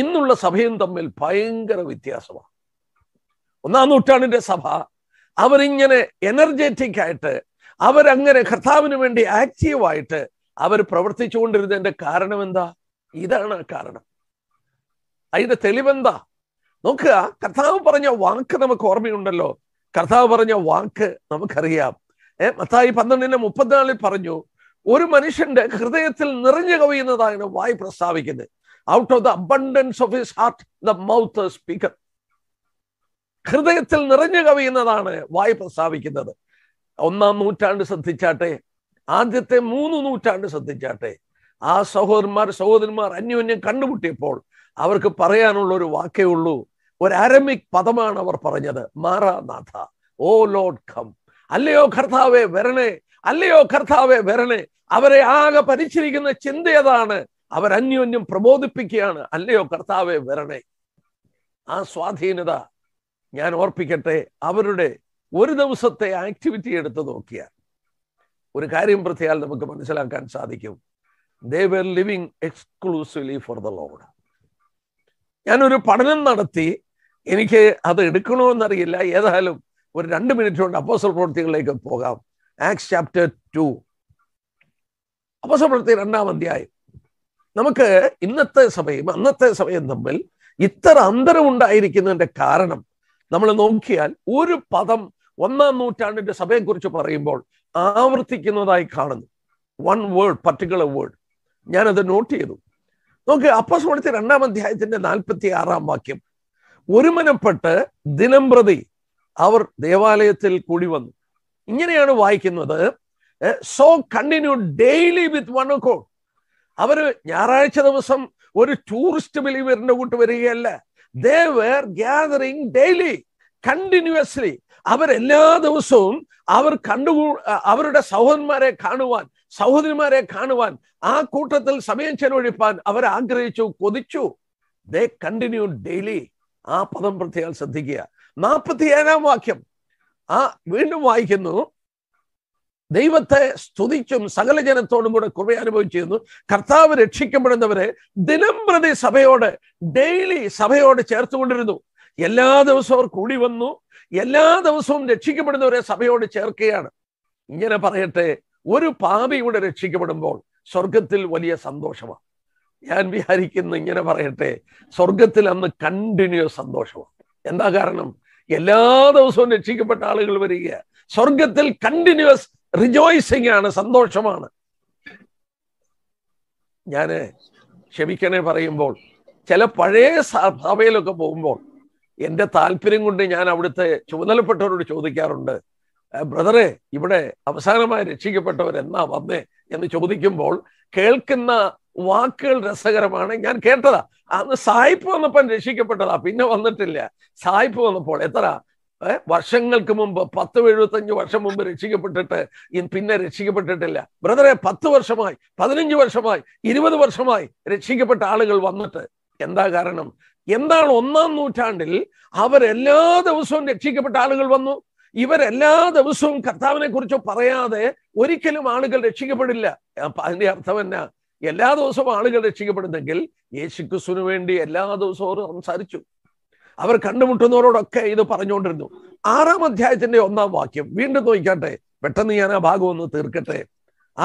ഇന്നുള്ള സഭയും തമ്മിൽ ഭയങ്കര വ്യത്യാസമാണ് ഒന്നാം നൂറ്റാണ്ടിന്റെ സഭ അവരിങ്ങനെ എനർജറ്റിക് ആയിട്ട് അവരങ്ങനെ കർത്താവിന് വേണ്ടി ആക്റ്റീവായിട്ട് അവർ പ്രവർത്തിച്ചുകൊണ്ടിരുന്നതിന്റെ കാരണം എന്താ ഇതാണ് കാരണം അതിന്റെ തെളിവെന്താ നോക്കുക കർത്താവ് പറഞ്ഞ വാക്ക് നമുക്ക് ഓർമ്മയുണ്ടല്ലോ കർത്താവ് പറഞ്ഞ വാക്ക് നമുക്കറിയാം ഏ മത്തായി പന്ത്രണ്ടിന്റെ മുപ്പത്തിനാലിൽ പറഞ്ഞു ഒരു മനുഷ്യന്റെ ഹൃദയത്തിൽ നിറഞ്ഞു കവിയുന്നതാണ് വായി പ്രസ്താവിക്കുന്നത് out of the abundance of his heart the mouth speaker ഹൃദയത്തിൽ നിറഞ്ഞു കവിയുന്നതാണ് വായി പ്രസ്താവിക്കുന്നത് ഒന്നാം നൂറ്റാണ്ട് ശ്രദ്ധിച്ചാട്ടെ ആദ്യത്തെ മൂന്ന് നൂറ്റാണ്ട് ശ്രദ്ധിച്ചാട്ടെ ആ സഹോദരന്മാർ സഹോദരന്മാർ അന്യോന്യം കണ്ടുമുട്ടിയപ്പോൾ അവർക്ക് പറയാനുള്ള ഒരു വാക്കേ ഉള്ളൂ ഒരു അരമിക് പദമാണ് അവർ പറഞ്ഞത് മാറാനാഥ ഓ ലോഡ് ഖം അല്ലയോ കർത്താവേ വരണേ അല്ലയോ കർത്താവേ വരണേ അവരെ ആകെ പരിച്ചിരിക്കുന്ന ഏതാണ് അവരന്യോന്യം പ്രബോധിപ്പിക്കുകയാണ് അല്ലയോ കർത്താവേ വരണേ ആ സ്വാധീനത ഞാൻ ഓർപ്പിക്കട്ടെ അവരുടെ ഒരു ദിവസത്തെ ആക്ടിവിറ്റി എടുത്തു നോക്കിയാൽ ഒരു കാര്യം പ്രത്യേകം നമുക്ക് മനസ്സിലാക്കാൻ സാധിക്കും they were living exclusively for the lord ഞാനൊരു പഠനം നടത്തി എനിക്ക് അത് എടുക്കണമെന്നറിയില്ല ഏതായാലും ഒരു രണ്ട് മിനിറ്റ് കൊണ്ട് അപ്പോസൽ പ്രവൃത്തികളിലേക്ക് പോകാം ആക്സ് ചാപ്റ്റർ ടു അപ്പോസൽ പ്രവൃത്തി രണ്ടാം അധ്യായം നമുക്ക് ഇന്നത്തെ സഭയും അന്നത്തെ സഭയും തമ്മിൽ ഇത്ര അന്തരം ഉണ്ടായിരിക്കുന്നതിന്റെ കാരണം നമ്മൾ നോക്കിയാൽ ഒരു പദം ഒന്നാം നൂറ്റാണ്ടിന്റെ സഭയെക്കുറിച്ച് പറയുമ്പോൾ ആവർത്തിക്കുന്നതായി കാണുന്നു വൺ വേർഡ് പർട്ടിക്കുലർ വേർഡ് ഞാനത് നോട്ട് ചെയ്തു നോക്ക് അപ്പസ്മൃത്തി രണ്ടാം അധ്യായത്തിന്റെ നാൽപ്പത്തി ആറാം വാക്യം ഒരുമനപ്പെട്ട് ദിനം പ്രതി അവർ ദേവാലയത്തിൽ കൂടി വന്നു ഇങ്ങനെയാണ് വായിക്കുന്നത് so continue daily with one accord അവര് ഞായറാഴ്ച ദിവസം ഒരു ടൂറിസ്റ്റ് ബിലീവറിന്റെ കൂട്ട് വരികയല്ല they were gathering daily continuously അവരെല്ലാ ദിവസവും അവർ കണ്ടു അവരുടെ സഹോദരന്മാരെ കാണുവാൻ സഹോദരിമാരെ കാണുവാൻ ആ കൂട്ടത്തിൽ സമയം ചെലവഴിപ്പാൻ അവർ ആഗ്രഹിച്ചു കൊതിച്ചു ദേ കണ്ടിന്യൂ ഡെയിലി ആ പദം പ്രത്യേകം ശ്രദ്ധിക്കുക നാൽപ്പത്തി ഏഴാം വാക്യം ആ വീണ്ടും വായിക്കുന്നു ദൈവത്തെ സ്തുതിച്ചും സകല ജനത്തോടും കൂടെ കുറവ് അനുഭവിച്ചിരുന്നു കർത്താവ് രക്ഷിക്കപ്പെടുന്നവരെ ദിനം പ്രതി സഭയോട് ഡെയിലി സഭയോട് ചേർത്തുകൊണ്ടിരുന്നു എല്ലാ ദിവസവും കൂടി വന്നു എല്ലാ ദിവസവും രക്ഷിക്കപ്പെടുന്നവരെ സഭയോട് ചേർക്കുകയാണ് ഇങ്ങനെ പറയട്ടെ ഒരു പാപി ഇവിടെ രക്ഷിക്കപ്പെടുമ്പോൾ സ്വർഗത്തിൽ വലിയ സന്തോഷമാണ് ഞാൻ വിചാരിക്കുന്ന ഇങ്ങനെ പറയട്ടെ സ്വർഗത്തിൽ അന്ന് കണ്ടിന്യൂസ് സന്തോഷമാണ് എന്താ കാരണം എല്ലാ ദിവസവും രക്ഷിക്കപ്പെട്ട ആളുകൾ വരിക സ്വർഗത്തിൽ കണ്ടിന്യൂസ് റിജോയ്സിങ് ആണ് സന്തോഷമാണ് ഞാന് ക്ഷമിക്കണേ പറയുമ്പോൾ ചില പഴയ സഭയിലൊക്കെ പോകുമ്പോൾ എന്റെ താല്പര്യം കൊണ്ട് ഞാൻ അവിടുത്തെ ചുമതലപ്പെട്ടവരോട് ചോദിക്കാറുണ്ട് ബ്രദറെ ഇവിടെ അവസാനമായി രക്ഷിക്കപ്പെട്ടവർ എന്നാ വന്നേ എന്ന് ചോദിക്കുമ്പോൾ കേൾക്കുന്ന വാക്കുകൾ രസകരമാണ് ഞാൻ കേട്ടതാ അന്ന് സായിപ്പ് വന്നപ്പോൾ രക്ഷിക്കപ്പെട്ടതാ പിന്നെ വന്നിട്ടില്ല സായിപ്പ് വന്നപ്പോൾ എത്ര വർഷങ്ങൾക്ക് മുമ്പ് പത്ത് എഴുപത്തഞ്ച് വർഷം മുമ്പ് രക്ഷിക്കപ്പെട്ടിട്ട് പിന്നെ രക്ഷിക്കപ്പെട്ടിട്ടില്ല ബ്രദറെ പത്ത് വർഷമായി പതിനഞ്ച് വർഷമായി ഇരുപത് വർഷമായി രക്ഷിക്കപ്പെട്ട ആളുകൾ വന്നിട്ട് എന്താ കാരണം എന്താണ് ഒന്നാം നൂറ്റാണ്ടിൽ അവരെല്ലാ ദിവസവും രക്ഷിക്കപ്പെട്ട ആളുകൾ വന്നു ഇവരെല്ലാ ദിവസവും കർത്താവിനെ കുറിച്ച് പറയാതെ ഒരിക്കലും ആളുകൾ രക്ഷിക്കപ്പെടില്ല അതിന്റെ അർത്ഥം എന്നാ എല്ലാ ദിവസവും ആളുകൾ രക്ഷിക്കപ്പെടുന്നെങ്കിൽ യേശുക്രിസ്തുവിന് വേണ്ടി എല്ലാ ദിവസവും സംസാരിച്ചു അവർ കണ്ടുമുട്ടുന്നവരോടൊക്കെ ഇത് പറഞ്ഞുകൊണ്ടിരുന്നു ആറാം അധ്യായത്തിന്റെ ഒന്നാം വാക്യം വീണ്ടും നോക്കട്ടെ പെട്ടെന്ന് ഞാൻ ആ ഭാഗം ഒന്ന് തീർക്കട്ടെ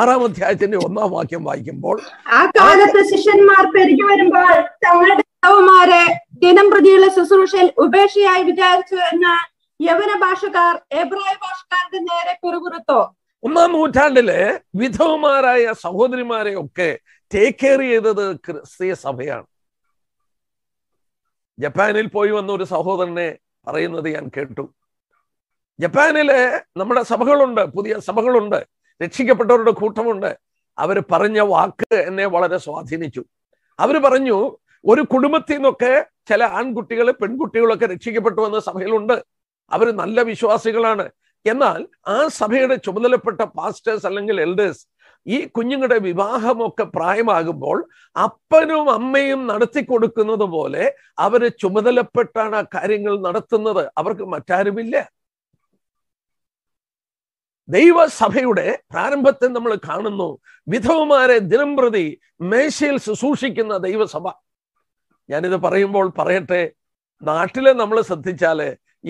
ആറാം അധ്യായത്തിന്റെ ഒന്നാം വാക്യം വായിക്കുമ്പോൾ ആ കാലത്ത് ശിഷ്യന്മാർ പെരുകി വരുമ്പോൾ തങ്ങളുടെ ഭർത്താവുമാരെ ദിനം പ്രതിയുള്ള ശുശ്രൂഷയിൽ ഉപേക്ഷയായി വിചാരിച്ചു എന്ന് യവന ഭാഷക്കാർ എബ്രായ ഭാഷക്കാരുടെ നേരെ പിറുപിറുത്തോ ഒന്നാം നൂറ്റാണ്ടിലെ വിധവമാരായ സഹോദരിമാരെ ഒക്കെ ടേക്ക് കെയർ ചെയ്തത് ക്രിസ്തീയ സഭയാണ് ജപ്പാനിൽ പോയി വന്ന ഒരു സഹോദരനെ പറയുന്നത് ഞാൻ കേട്ടു ജപ്പാനിലെ നമ്മുടെ സഭകളുണ്ട് പുതിയ സഭകളുണ്ട് രക്ഷിക്കപ്പെട്ടവരുടെ കൂട്ടമുണ്ട് അവർ പറഞ്ഞ വാക്ക് എന്നെ വളരെ സ്വാധീനിച്ചു അവർ പറഞ്ഞു ഒരു കുടുംബത്തിൽ നിന്നൊക്കെ ചില ആൺകുട്ടികൾ പെൺകുട്ടികളൊക്കെ രക്ഷിക്കപ്പെട്ടു വന്ന സഭയിലുണ്ട് അവർ നല്ല വിശ്വാസികളാണ് എന്നാൽ ആ സഭയുടെ ചുമതലപ്പെട്ട പാസ്റ്റേഴ്സ് അല്ലെങ്കിൽ എൽഡേഴ്സ് ഈ കുഞ്ഞുങ്ങളുടെ വിവാഹമൊക്കെ പ്രായമാകുമ്പോൾ അപ്പനും അമ്മയും നടത്തി കൊടുക്കുന്നത് പോലെ അവര് ചുമതലപ്പെട്ടാണ് ആ കാര്യങ്ങൾ നടത്തുന്നത് അവർക്ക് മറ്റാരുമില്ല ദൈവസഭയുടെ പ്രാരംഭത്തെ നമ്മൾ കാണുന്നു വിധവമാരെ ദിനംപ്രതി മേശയിൽ ശുശ്രൂഷിക്കുന്ന ദൈവസഭ ഞാനിത് പറയുമ്പോൾ പറയട്ടെ നാട്ടിലെ നമ്മൾ ശ്രദ്ധിച്ചാൽ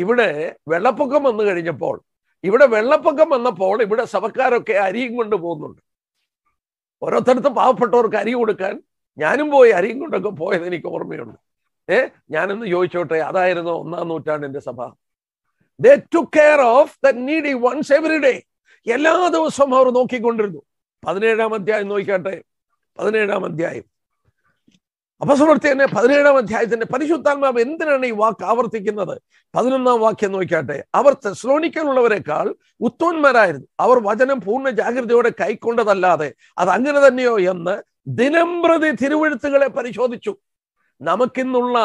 ഇവിടെ വെള്ളപ്പൊക്കം വന്നു കഴിഞ്ഞപ്പോൾ ഇവിടെ വെള്ളപ്പൊക്കം വന്നപ്പോൾ ഇവിടെ സഭക്കാരൊക്കെ അരിയും കൊണ്ട് പോകുന്നുണ്ട് ഓരോരുത്തരത്ത് പാവപ്പെട്ടവർക്ക് അരി കൊടുക്കാൻ ഞാനും പോയി അരിയും കൊണ്ടൊക്കെ പോയത് എനിക്ക് ഓർമ്മയുണ്ട് ഏ ഞാനൊന്ന് ചോദിച്ചോട്ടെ അതായിരുന്നു ഒന്നാം നൂറ്റാണ്ടിന്റെ സഭ they to care of the needy ones every day എല്ലാ ദിവസവും അവർ നോക്കിക്കൊണ്ടിരുന്നു പതിനേഴാം അധ്യായം നോക്കിക്കട്ടെ പതിനേഴാം അധ്യായം അപസ്മൃത്യന്റെ പതിനേഴാം അധ്യായത്തിന്റെ പരിശുദ്ധാത്മാവ് എന്തിനാണ് ഈ വാക്ക് ആവർത്തിക്കുന്നത് പതിനൊന്നാം വാക്യം നോക്കിയാട്ടെ അവർ ശ്രോണിക്കാനുള്ളവരെക്കാൾ ഉത്തോന്മാരായിരുന്നു അവർ വചനം പൂർണ്ണ ജാഗ്രതയോടെ കൈക്കൊണ്ടതല്ലാതെ അത് അങ്ങനെ തന്നെയോ എന്ന് ദിനം പ്രതി തിരുവഴുത്തുകളെ പരിശോധിച്ചു നമുക്കിന്നുള്ള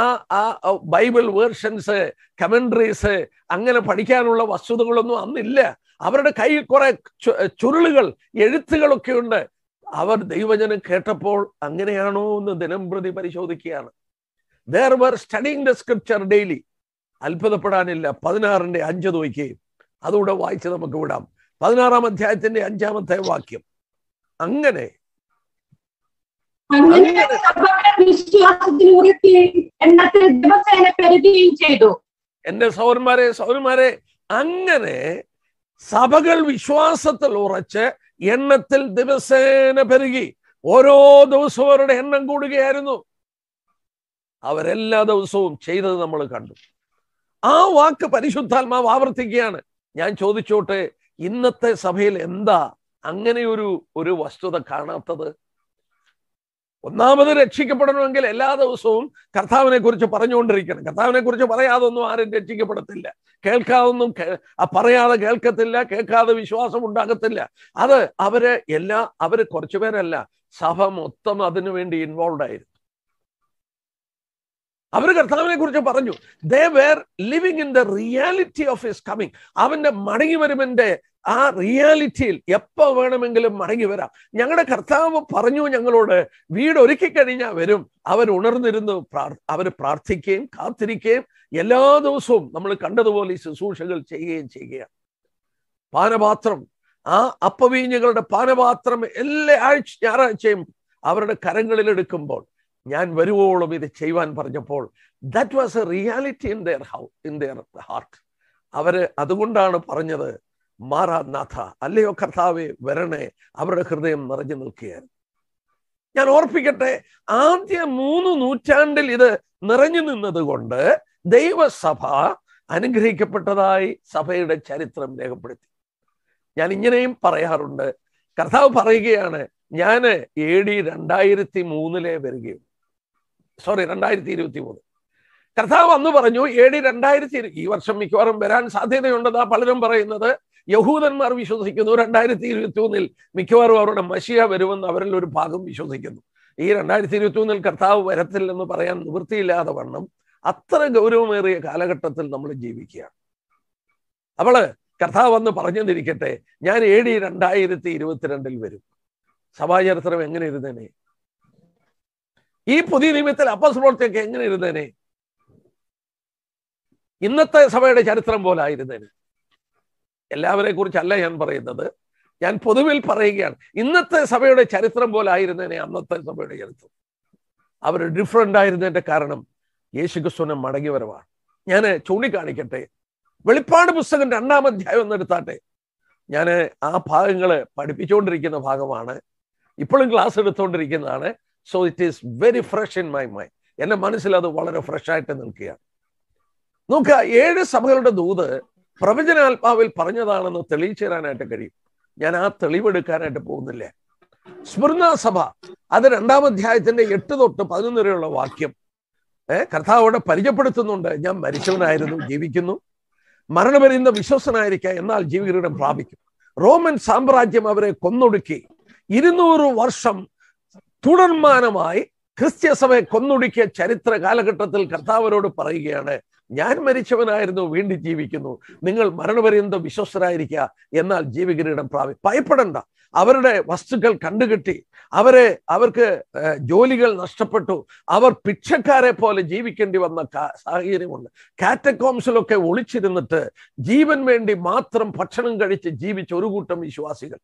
ആ ആ ബൈബിൾ വേർഷൻസ് കമൻട്രീസ് അങ്ങനെ പഠിക്കാനുള്ള വസ്തുതകളൊന്നും അന്നില്ല അവരുടെ കയ്യിൽ കുറെ ചുരുളുകൾ എഴുത്തുകളൊക്കെ ഉണ്ട് അവർ ദൈവജനം കേട്ടപ്പോൾ അങ്ങനെയാണോ എന്ന് ദിനം പ്രതി പരിശോധിക്കുകയാണ് they were studying the scripture daily അത്ഭുതപ്പെടാനില്ല പതിനാറിന്റെ അഞ്ച് നോക്കുകയും അതുകൂടെ വായിച്ച് നമുക്ക് വിടാം പതിനാറാം അധ്യായത്തിന്റെ അഞ്ചാമത്തെ വാക്യം അങ്ങനെ എന്റെ സൗരന്മാരെ സൗരന്മാരെ അങ്ങനെ സഭകൾ വിശ്വാസത്തിൽ ഉറച്ച് എണ്ണത്തിൽ ദിവസേന പെരുകി ഓരോ ദിവസവും അവരുടെ എണ്ണം കൂടുകയായിരുന്നു അവരെല്ലാ ദിവസവും ചെയ്തത് നമ്മൾ കണ്ടു ആ വാക്ക് പരിശുദ്ധാത്മാവ് ആവർത്തിക്കുകയാണ് ഞാൻ ചോദിച്ചോട്ടെ ഇന്നത്തെ സഭയിൽ എന്താ അങ്ങനെ ഒരു ഒരു വസ്തുത കാണാത്തത് ഒന്നാമത് രക്ഷിക്കപ്പെടണമെങ്കിൽ എല്ലാ ദിവസവും കർത്താവിനെ കുറിച്ച് പറഞ്ഞുകൊണ്ടിരിക്കണം കർത്താവിനെ കുറിച്ച് ഒന്നും ആരും രക്ഷിക്കപ്പെടത്തില്ല കേൾക്കാതൊന്നും പറയാതെ കേൾക്കത്തില്ല കേൾക്കാതെ വിശ്വാസം ഉണ്ടാകത്തില്ല അത് അവര് എല്ലാ അവര് കുറച്ചു പേരല്ല സഭ മൊത്തം അതിനു വേണ്ടി ഇൻവോൾവ് ആയിരുന്നു അവര് കർത്താവിനെ കുറിച്ച് പറഞ്ഞു they were living in the reality of his coming അവന്റെ മടങ്ങി വരുമെന്റെ ആ റിയാലിറ്റിയിൽ എപ്പോ വേണമെങ്കിലും മടങ്ങി വരാം ഞങ്ങളുടെ കർത്താവ് പറഞ്ഞു ഞങ്ങളോട് വീട് ഒരുക്കി കഴിഞ്ഞാൽ വരും അവർ ഉണർന്നിരുന്നു അവർ പ്രാർത്ഥിക്കുകയും കാത്തിരിക്കുകയും എല്ലാ ദിവസവും നമ്മൾ കണ്ടതുപോലെ ഈ ശുശ്രൂഷകൾ ചെയ്യുകയും ചെയ്യുകയാണ് പാനപാത്രം ആ അപ്പവീഞ്ഞുകളുടെ പാനപാത്രം എല്ലാ ആഴ്ച ഞായറാഴ്ചയും അവരുടെ കരങ്ങളിൽ എടുക്കുമ്പോൾ ഞാൻ വരുവോളം ഇത് ചെയ്യുവാൻ പറഞ്ഞപ്പോൾ that was a reality in their how in their heart അവര് അതുകൊണ്ടാണ് പറഞ്ഞത് മാറാനാഥ അല്ലയോ കർത്താവെ വരണേ അവരുടെ ഹൃദയം നിറഞ്ഞു നിൽക്കുകയായിരുന്നു ഞാൻ ഓർപ്പിക്കട്ടെ ആദ്യ മൂന്ന് നൂറ്റാണ്ടിൽ ഇത് നിറഞ്ഞു നിന്നത് കൊണ്ട് ദൈവസഭ അനുഗ്രഹിക്കപ്പെട്ടതായി സഭയുടെ ചരിത്രം രേഖപ്പെടുത്തി ഞാൻ ഇങ്ങനെയും പറയാറുണ്ട് കർത്താവ് പറയുകയാണ് ഞാൻ എ ഡി രണ്ടായിരത്തി മൂന്നിലെ വരികയും സോറി രണ്ടായിരത്തി ഇരുപത്തി മൂന്ന് കർത്താവ് അന്ന് പറഞ്ഞു എ ഡി രണ്ടായിരത്തി ഈ വർഷം മിക്കവാറും വരാൻ സാധ്യതയുണ്ടെന്നാ പലരും പറയുന്നത് യഹൂദന്മാർ വിശ്വസിക്കുന്നു രണ്ടായിരത്തി ഇരുപത്തി ഒന്നിൽ മിക്കവാറും അവരുടെ മഷിയ വരുമെന്ന് അവരിൽ ഒരു ഭാഗം വിശ്വസിക്കുന്നു ഈ രണ്ടായിരത്തി ഇരുപത്തി ഒന്നിൽ കർത്താവ് വരത്തില്ലെന്ന് പറയാൻ നിവൃത്തിയില്ലാതെ വണ്ണം അത്ര ഗൗരവമേറിയ കാലഘട്ടത്തിൽ നമ്മൾ ജീവിക്കുകയാണ് അപ്പോൾ കർത്താവ് പറഞ്ഞു പറഞ്ഞെന്നിരിക്കട്ടെ ഞാൻ എ ഡി രണ്ടായിരത്തി ഇരുപത്തിരണ്ടിൽ വരും സഭാചരിത്രം എങ്ങനെ ഇരുന്നേനെ ഈ പുതിയ നിയമത്തിൽ അപ്പസ് പ്രവർത്തിയൊക്കെ എങ്ങനെ ഇരുന്നേനെ ഇന്നത്തെ സഭയുടെ ചരിത്രം പോലെ ആയിരുന്നേനെ എല്ലാവരെ കുറിച്ചല്ല ഞാൻ പറയുന്നത് ഞാൻ പൊതുവിൽ പറയുകയാണ് ഇന്നത്തെ സഭയുടെ ചരിത്രം പോലെ ആയിരുന്നതിനെ അന്നത്തെ സഭയുടെ ചരിത്രം അവർ ഡിഫറെൻ്റ് ആയിരുന്നതിൻ്റെ കാരണം യേശു ക്രിസ്തുവിനെ മടങ്ങി വരവാണ് ഞാൻ ചൂണ്ടിക്കാണിക്കട്ടെ വെളിപ്പാട് പുസ്തകം രണ്ടാം അധ്യായം എന്നെടുത്താട്ടെ ഞാൻ ആ ഭാഗങ്ങൾ പഠിപ്പിച്ചുകൊണ്ടിരിക്കുന്ന ഭാഗമാണ് ഇപ്പോഴും ക്ലാസ് എടുത്തുകൊണ്ടിരിക്കുന്നതാണ് so it is very fresh in my mind എൻ്റെ മനസ്സിൽ അത് വളരെ ഫ്രഷ് ആയിട്ട് നിൽക്കുകയാണ് നോക്കുക ഏഴ് സഭകളുടെ ദൂത് പ്രവചനാത്മാവിൽ പറഞ്ഞതാണെന്ന് തെളിയിച്ചു തരാനായിട്ട് കഴിയും ഞാൻ ആ തെളിവെടുക്കാനായിട്ട് പോകുന്നില്ല സ്മൃണ സഭ അത് രണ്ടാം അധ്യായത്തിന്റെ എട്ട് തൊട്ട് പതിനൊന്ന് വരെയുള്ള വാക്യം ഏഹ് കർത്താവോടെ പരിചയപ്പെടുത്തുന്നുണ്ട് ഞാൻ മരിച്ചവനായിരുന്നു ജീവിക്കുന്നു മരണപര്യന്ത വിശ്വസനായിരിക്കാം എന്നാൽ ജീവികരുടെ പ്രാപിക്കും റോമൻ സാമ്രാജ്യം അവരെ കൊന്നൊടുക്കി ഇരുന്നൂറ് വർഷം തുടർമാനമായി ക്രിസ്ത്യ സഭയെ കൊന്നൊടുക്കിയ ചരിത്ര കാലഘട്ടത്തിൽ കർത്താവരോട് പറയുകയാണ് ഞാൻ മരിച്ചവനായിരുന്നു വീണ്ടും ജീവിക്കുന്നു നിങ്ങൾ മരണപര്യന്തം വിശ്വസ്തരായിരിക്കുക എന്നാൽ ജീവകിരീടം പ്രാപി ഭയപ്പെടണ്ട അവരുടെ വസ്തുക്കൾ കണ്ടുകെട്ടി അവരെ അവർക്ക് ജോലികൾ നഷ്ടപ്പെട്ടു അവർ ഭിക്ഷക്കാരെ പോലെ ജീവിക്കേണ്ടി വന്ന സാഹചര്യമുണ്ട് കാറ്റക്കോംസിലൊക്കെ ഒളിച്ചിരുന്നിട്ട് ജീവൻ വേണ്ടി മാത്രം ഭക്ഷണം കഴിച്ച് ജീവിച്ച ഒരു കൂട്ടം വിശ്വാസികൾ